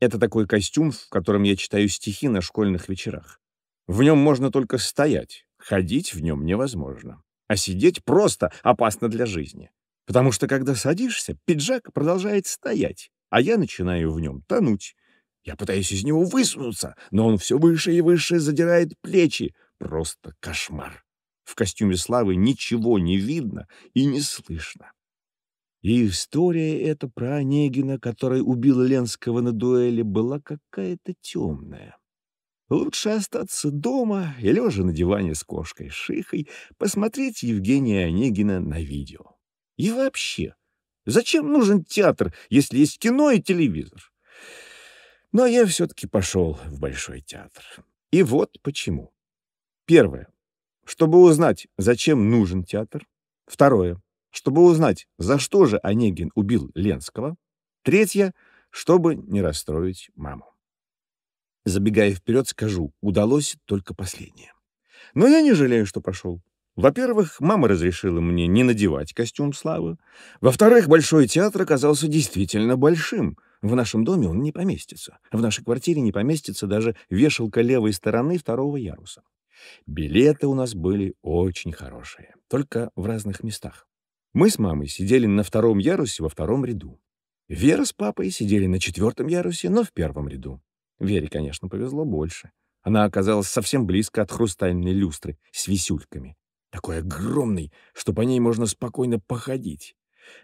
Это такой костюм, в котором я читаю стихи на школьных вечерах. В нем можно только стоять, ходить в нем невозможно. А сидеть просто опасно для жизни. Потому что, когда садишься, пиджак продолжает стоять, а я начинаю в нем тонуть. Я пытаюсь из него высунуться, но он все выше и выше задирает плечи. Просто кошмар. В костюме славы ничего не видно и не слышно. И история эта про Онегина, который убил Ленского на дуэли, была какая-то темная. Лучше остаться дома и, лежа на диване с кошкой Шихой, посмотреть Евгения Онегина на видео. И вообще, зачем нужен театр, если есть кино и телевизор? Но я все-таки пошел в Большой театр. И вот почему. Первое. Чтобы узнать, зачем нужен театр. Второе чтобы узнать, за что же Онегин убил Ленского. Третья — чтобы не расстроить маму. Забегая вперед, скажу, удалось только последнее. Но я не жалею, что пошел. Во-первых, мама разрешила мне не надевать костюм славы. Во-вторых, Большой театр оказался действительно большим. В нашем доме он не поместится. В нашей квартире не поместится даже вешалка левой стороны второго яруса. Билеты у нас были очень хорошие, только в разных местах. Мы с мамой сидели на втором ярусе во втором ряду. Вера с папой сидели на четвертом ярусе, но в первом ряду. Вере, конечно, повезло больше. Она оказалась совсем близко от хрустальной люстры с висюльками. Такой огромный, что по ней можно спокойно походить.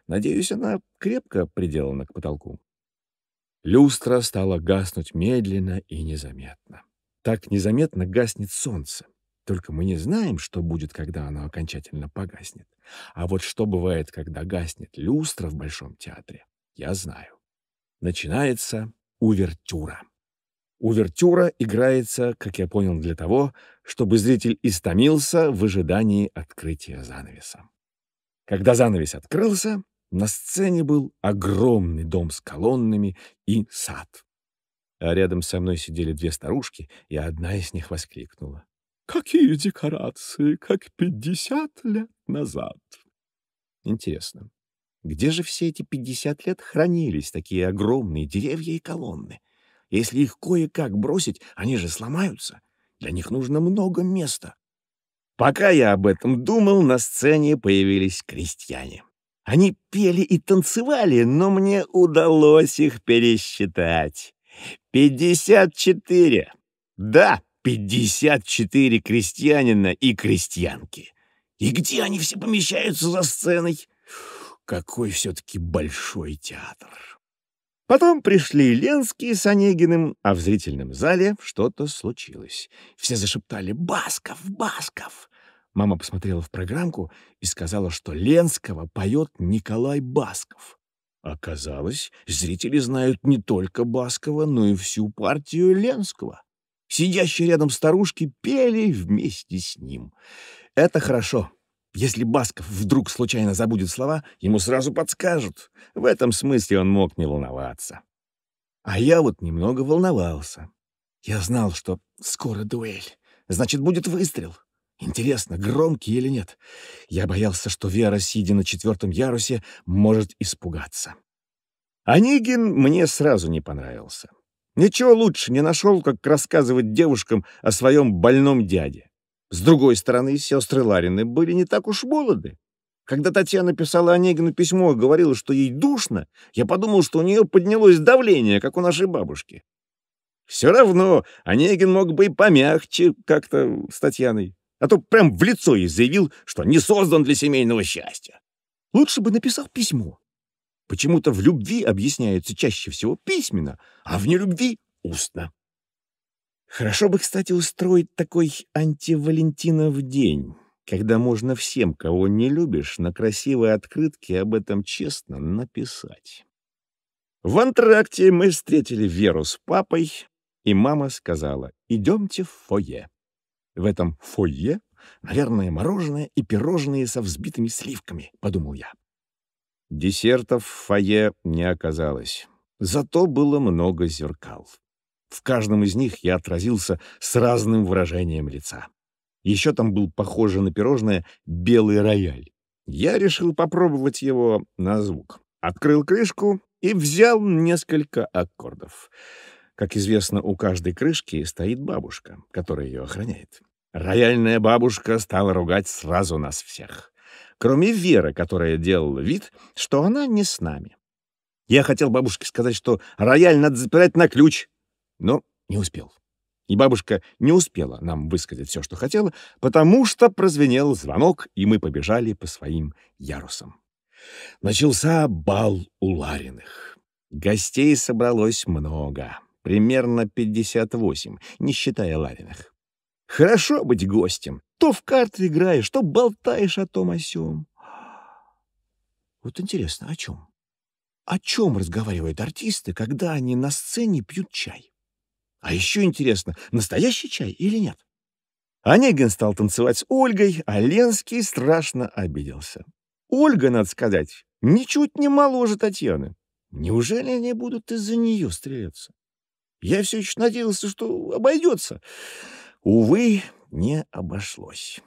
Надеюсь, она крепко приделана к потолку. Люстра стала гаснуть медленно и незаметно. Так незаметно гаснет солнце. Только мы не знаем, что будет, когда оно окончательно погаснет. А вот что бывает, когда гаснет люстра в Большом театре, я знаю. Начинается увертюра. Увертюра играется, как я понял, для того, чтобы зритель истомился в ожидании открытия занавеса. Когда занавес открылся, на сцене был огромный дом с колоннами и сад. А рядом со мной сидели две старушки, и одна из них воскликнула. Какие декорации, как пятьдесят лет назад. Интересно, где же все эти пятьдесят лет хранились такие огромные деревья и колонны? Если их кое-как бросить, они же сломаются. Для них нужно много места. Пока я об этом думал, на сцене появились крестьяне. Они пели и танцевали, но мне удалось их пересчитать. «Пятьдесят четыре!» «Да, 54 крестьянина и крестьянки. И где они все помещаются за сценой? Какой все-таки большой театр! Потом пришли Ленский с Онегиным, а в зрительном зале что-то случилось. Все зашептали «Басков! Басков!» Мама посмотрела в программку и сказала, что Ленского поет Николай Басков. Оказалось, зрители знают не только Баскова, но и всю партию Ленского сидящие рядом старушки пели вместе с ним. Это хорошо. Если Басков вдруг случайно забудет слова, ему сразу подскажут. В этом смысле он мог не волноваться. А я вот немного волновался. Я знал, что скоро дуэль. Значит, будет выстрел. Интересно, громкий или нет? Я боялся, что Вера, сидя на четвертом ярусе, может испугаться. Онегин мне сразу не понравился. Ничего лучше не нашел, как рассказывать девушкам о своем больном дяде. С другой стороны, сестры Ларины были не так уж молоды. Когда Татьяна писала Онегину письмо и говорила, что ей душно, я подумал, что у нее поднялось давление, как у нашей бабушки. Все равно Онегин мог бы и помягче как-то с Татьяной, а то прям в лицо ей заявил, что не создан для семейного счастья. Лучше бы написал письмо, Почему-то в любви объясняется чаще всего письменно, а в нелюбви — устно. Хорошо бы, кстати, устроить такой антивалентинов день, когда можно всем, кого не любишь, на красивой открытке об этом честно написать. В антракте мы встретили Веру с папой, и мама сказала «Идемте в фойе». В этом фойе, наверное, мороженое и пирожные со взбитыми сливками, подумал я. Десертов в фойе не оказалось. Зато было много зеркал. В каждом из них я отразился с разным выражением лица. Еще там был, похоже на пирожное, белый рояль. Я решил попробовать его на звук. Открыл крышку и взял несколько аккордов. Как известно, у каждой крышки стоит бабушка, которая ее охраняет. Рояльная бабушка стала ругать сразу нас всех кроме Веры, которая делала вид, что она не с нами. Я хотел бабушке сказать, что рояль надо запирать на ключ, но не успел. И бабушка не успела нам высказать все, что хотела, потому что прозвенел звонок, и мы побежали по своим ярусам. Начался бал у Лариных. Гостей собралось много, примерно 58, не считая Лариных. Хорошо быть гостем, то в карты играешь, то болтаешь о том о сём. Вот интересно, о чём, О чём разговаривают артисты, когда они на сцене пьют чай? А ещё интересно, настоящий чай или нет? Онегин стал танцевать с Ольгой, а Ленский страшно обиделся. Ольга, надо сказать, ничуть не моложе Татьяны. Неужели они будут из-за неё стреляться? Я всё ещё надеялся, что обойдется. Увы, не обошлось.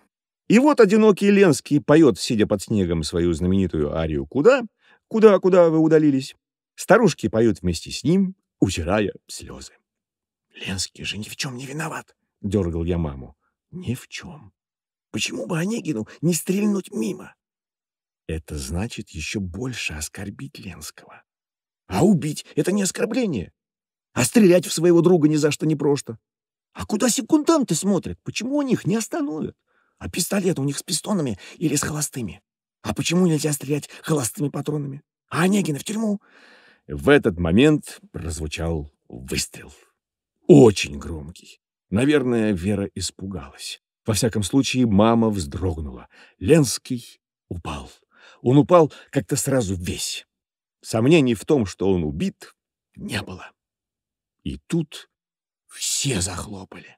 И вот одинокий Ленский поет, сидя под снегом, свою знаменитую арию «Куда? Куда, куда вы удалились?» Старушки поют вместе с ним, утирая слезы. «Ленский же ни в чем не виноват», — дергал я маму. «Ни в чем. Почему бы Онегину не стрельнуть мимо?» Это значит еще больше оскорбить Ленского. А убить — это не оскорбление. А стрелять в своего друга ни за что не просто. А куда секунданты смотрят? Почему у них не остановят? А пистолет у них с пистонами или с холостыми? А почему нельзя стрелять холостыми патронами? А Онегина в тюрьму?» В этот момент прозвучал выстрел. Очень громкий. Наверное, Вера испугалась. Во всяком случае, мама вздрогнула. Ленский упал. Он упал как-то сразу весь. Сомнений в том, что он убит, не было. И тут все захлопали.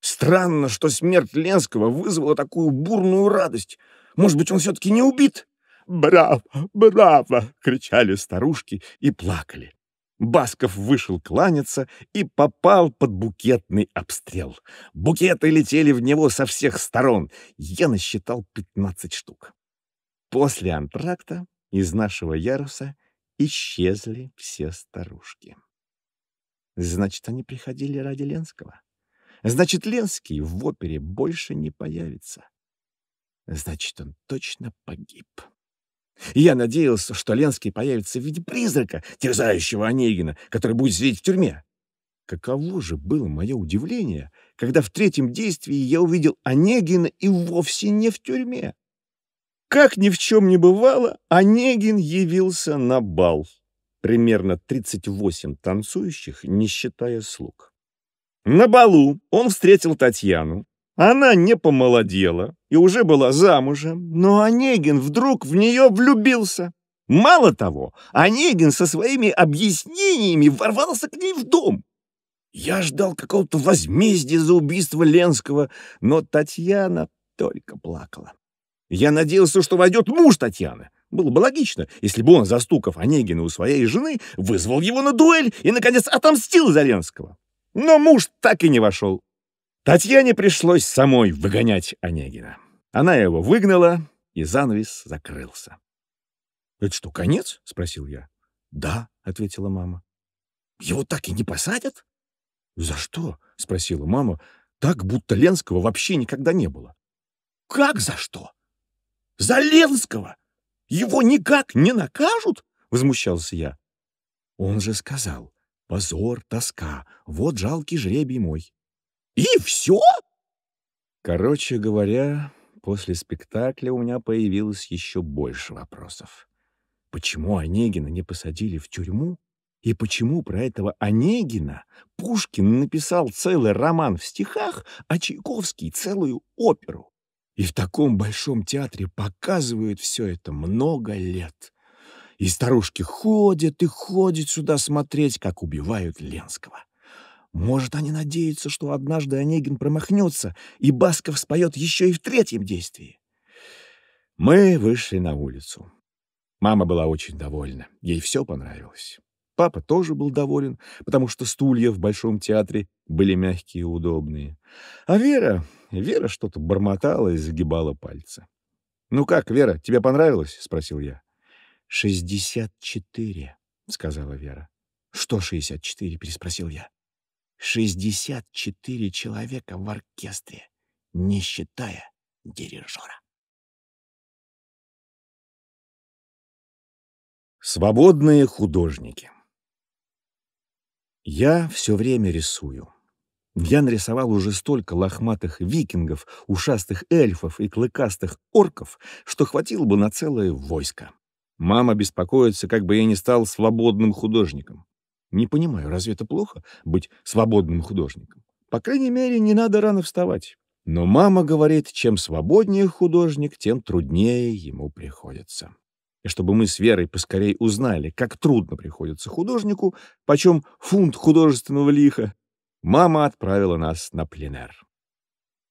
Странно, что смерть Ленского вызвала такую бурную радость. Может быть, он все-таки не убит? «Браво! Браво!» — кричали старушки и плакали. Басков вышел кланяться и попал под букетный обстрел. Букеты летели в него со всех сторон. Я насчитал 15 штук. После антракта из нашего яруса исчезли все старушки. Значит, они приходили ради Ленского. Значит, Ленский в опере больше не появится. Значит, он точно погиб. я надеялся, что Ленский появится в виде призрака, терзающего Онегина, который будет сидеть в тюрьме. Каково же было мое удивление, когда в третьем действии я увидел Онегина и вовсе не в тюрьме. Как ни в чем не бывало, Онегин явился на бал примерно 38 танцующих, не считая слуг. На балу он встретил Татьяну. Она не помолодела и уже была замужем, но Онегин вдруг в нее влюбился. Мало того, Онегин со своими объяснениями ворвался к ней в дом. Я ждал какого-то возмездия за убийство Ленского, но Татьяна только плакала. Я надеялся, что войдет муж Татьяны, было бы логично, если бы он, застукав Онегина у своей жены, вызвал его на дуэль и, наконец, отомстил за Ленского. Но муж так и не вошел. Татьяне пришлось самой выгонять Онегина. Она его выгнала, и занавес закрылся. «Это что, конец?» — спросил я. «Да», — ответила мама. «Его так и не посадят?» «За что?» — спросила мама, так, будто Ленского вообще никогда не было. «Как за что?» «За Ленского!» Его никак не накажут?» — возмущался я. Он же сказал, «Позор, тоска, вот жалкий жребий мой». «И все?» Короче говоря, после спектакля у меня появилось еще больше вопросов. Почему Онегина не посадили в тюрьму? И почему про этого Онегина Пушкин написал целый роман в стихах, а Чайковский — целую оперу? И в таком большом театре показывают все это много лет. И старушки ходят и ходят сюда смотреть, как убивают Ленского. Может, они надеются, что однажды Онегин промахнется, и Басков споет еще и в третьем действии. Мы вышли на улицу. Мама была очень довольна. Ей все понравилось. Папа тоже был доволен, потому что стулья в Большом театре были мягкие и удобные. А Вера... Вера что-то бормотала и загибала пальцы. «Ну как, Вера, тебе понравилось?» — спросил я. «Шестьдесят четыре», — сказала Вера. «Что шестьдесят четыре?» — переспросил я. «Шестьдесят четыре человека в оркестре, не считая дирижера». Свободные художники я все время рисую. Я нарисовал уже столько лохматых викингов, ушастых эльфов и клыкастых орков, что хватило бы на целое войско. Мама беспокоится, как бы я не стал свободным художником. Не понимаю, разве это плохо — быть свободным художником? По крайней мере, не надо рано вставать. Но мама говорит, чем свободнее художник, тем труднее ему приходится и чтобы мы с Верой поскорей узнали, как трудно приходится художнику, почем фунт художественного лиха, мама отправила нас на пленер.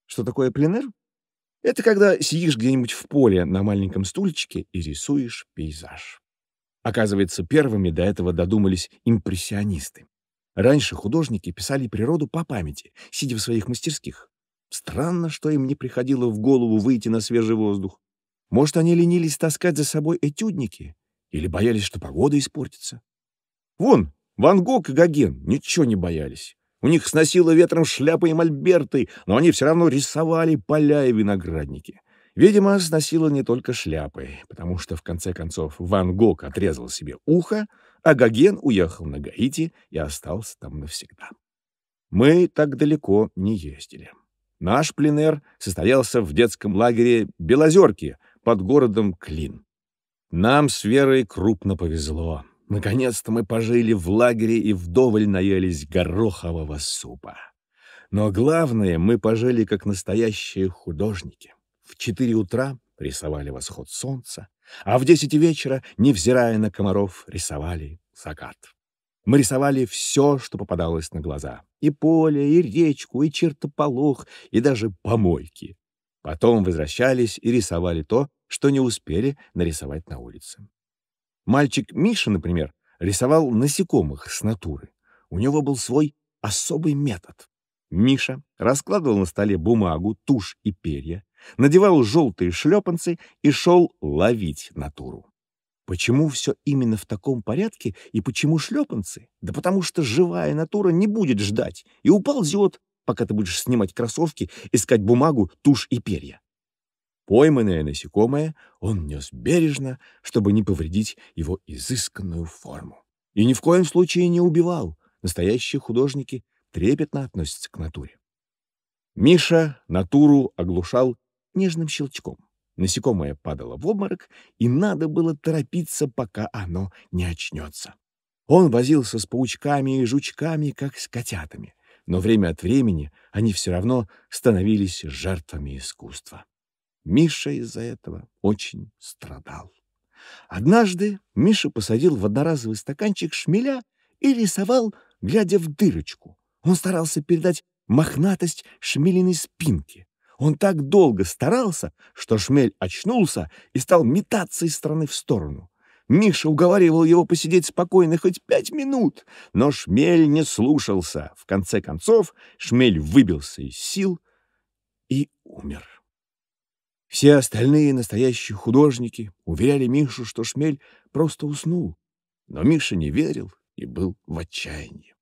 Что такое пленер? Это когда сидишь где-нибудь в поле на маленьком стульчике и рисуешь пейзаж. Оказывается, первыми до этого додумались импрессионисты. Раньше художники писали природу по памяти, сидя в своих мастерских. Странно, что им не приходило в голову выйти на свежий воздух. Может, они ленились таскать за собой этюдники или боялись, что погода испортится? Вон, Ван Гог и Гоген ничего не боялись. У них сносило ветром шляпы и мольберты, но они все равно рисовали поля и виноградники. Видимо, сносило не только шляпы, потому что, в конце концов, Ван Гог отрезал себе ухо, а Гоген уехал на Гаити и остался там навсегда. Мы так далеко не ездили. Наш пленер состоялся в детском лагере «Белозерки», под городом Клин. Нам с Верой крупно повезло. Наконец-то мы пожили в лагере и вдоволь наелись горохового супа. Но главное, мы пожили как настоящие художники. В четыре утра рисовали восход солнца, а в десять вечера, невзирая на комаров, рисовали закат. Мы рисовали все, что попадалось на глаза. И поле, и речку, и чертополох, и даже помойки. Потом возвращались и рисовали то, что не успели нарисовать на улице. Мальчик Миша, например, рисовал насекомых с натуры. У него был свой особый метод. Миша раскладывал на столе бумагу, тушь и перья, надевал желтые шлепанцы и шел ловить натуру. Почему все именно в таком порядке и почему шлепанцы? Да потому что живая натура не будет ждать и уползет, пока ты будешь снимать кроссовки, искать бумагу, тушь и перья. Пойманное насекомое он нес бережно, чтобы не повредить его изысканную форму. И ни в коем случае не убивал. Настоящие художники трепетно относятся к натуре. Миша натуру оглушал нежным щелчком. Насекомое падало в обморок, и надо было торопиться, пока оно не очнется. Он возился с паучками и жучками, как с котятами но время от времени они все равно становились жертвами искусства. Миша из-за этого очень страдал. Однажды Миша посадил в одноразовый стаканчик шмеля и рисовал, глядя в дырочку. Он старался передать мохнатость шмелиной спинки. Он так долго старался, что шмель очнулся и стал метаться из стороны в сторону. Миша уговаривал его посидеть спокойно хоть пять минут, но Шмель не слушался. В конце концов Шмель выбился из сил и умер. Все остальные настоящие художники уверяли Мишу, что Шмель просто уснул. Но Миша не верил и был в отчаянии.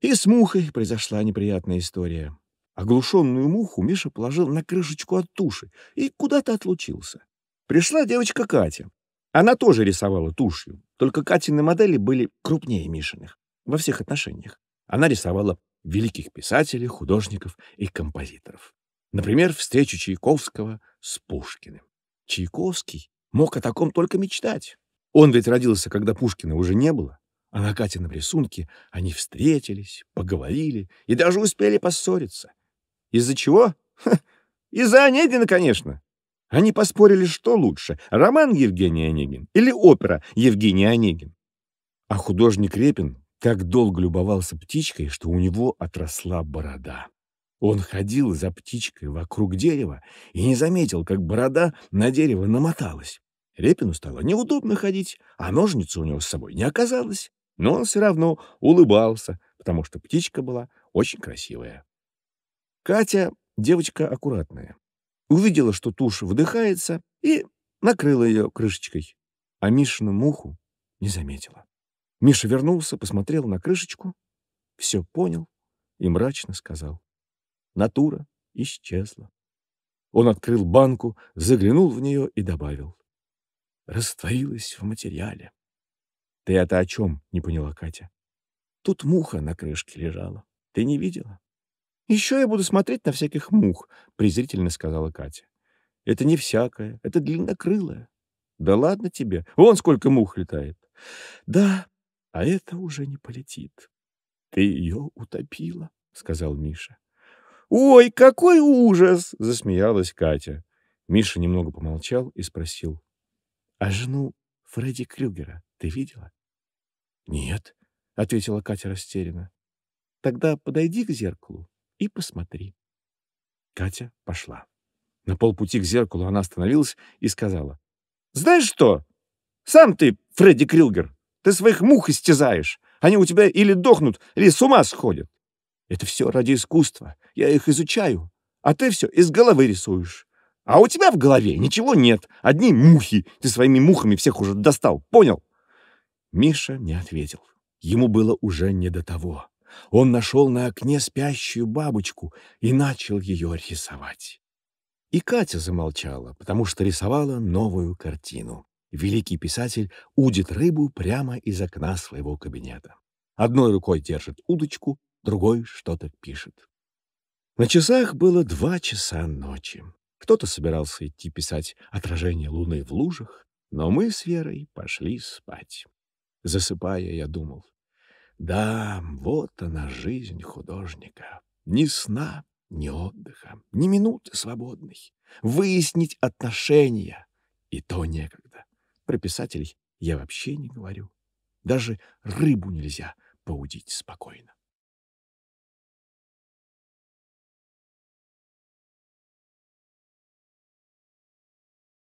И с мухой произошла неприятная история. Оглушенную муху Миша положил на крышечку от туши и куда-то отлучился. Пришла девочка Катя она тоже рисовала тушью, только Катины модели были крупнее Мишиных во всех отношениях. Она рисовала великих писателей, художников и композиторов. Например, встречу Чайковского с Пушкиным. Чайковский мог о таком только мечтать. Он ведь родился, когда Пушкина уже не было, а на Катином рисунке они встретились, поговорили и даже успели поссориться. Из-за чего? Из-за Онегина, конечно. Они поспорили, что лучше, роман Евгения Онегин или опера Евгения Онегин. А художник Репин так долго любовался птичкой, что у него отросла борода. Он ходил за птичкой вокруг дерева и не заметил, как борода на дерево намоталась. Репину стало неудобно ходить, а ножницы у него с собой не оказалось. Но он все равно улыбался, потому что птичка была очень красивая. Катя — девочка аккуратная увидела, что тушь вдыхается, и накрыла ее крышечкой. А Мишину муху не заметила. Миша вернулся, посмотрел на крышечку, все понял и мрачно сказал. Натура исчезла. Он открыл банку, заглянул в нее и добавил. Растворилась в материале. «Ты это о чем?» — не поняла Катя. «Тут муха на крышке лежала. Ты не видела?» «Еще я буду смотреть на всяких мух», — презрительно сказала Катя. «Это не всякое, это длиннокрылое». «Да ладно тебе, вон сколько мух летает». «Да, а это уже не полетит». «Ты ее утопила», — сказал Миша. «Ой, какой ужас!» — засмеялась Катя. Миша немного помолчал и спросил. «А жену Фредди Крюгера ты видела?» «Нет», — ответила Катя растерянно. «Тогда подойди к зеркалу и посмотри». Катя пошла. На полпути к зеркалу она остановилась и сказала. «Знаешь что? Сам ты, Фредди Крилгер, ты своих мух истязаешь. Они у тебя или дохнут, или с ума сходят. Это все ради искусства. Я их изучаю. А ты все из головы рисуешь. А у тебя в голове ничего нет. Одни мухи. Ты своими мухами всех уже достал. Понял?» Миша не ответил. Ему было уже не до того он нашел на окне спящую бабочку и начал ее рисовать. И Катя замолчала, потому что рисовала новую картину. Великий писатель удит рыбу прямо из окна своего кабинета. Одной рукой держит удочку, другой что-то пишет. На часах было два часа ночи. Кто-то собирался идти писать «Отражение луны в лужах», но мы с Верой пошли спать. Засыпая, я думал, да, вот она жизнь художника. Ни сна, ни отдыха, ни минуты свободной. Выяснить отношения. И то некогда. Про писателей я вообще не говорю. Даже рыбу нельзя поудить спокойно.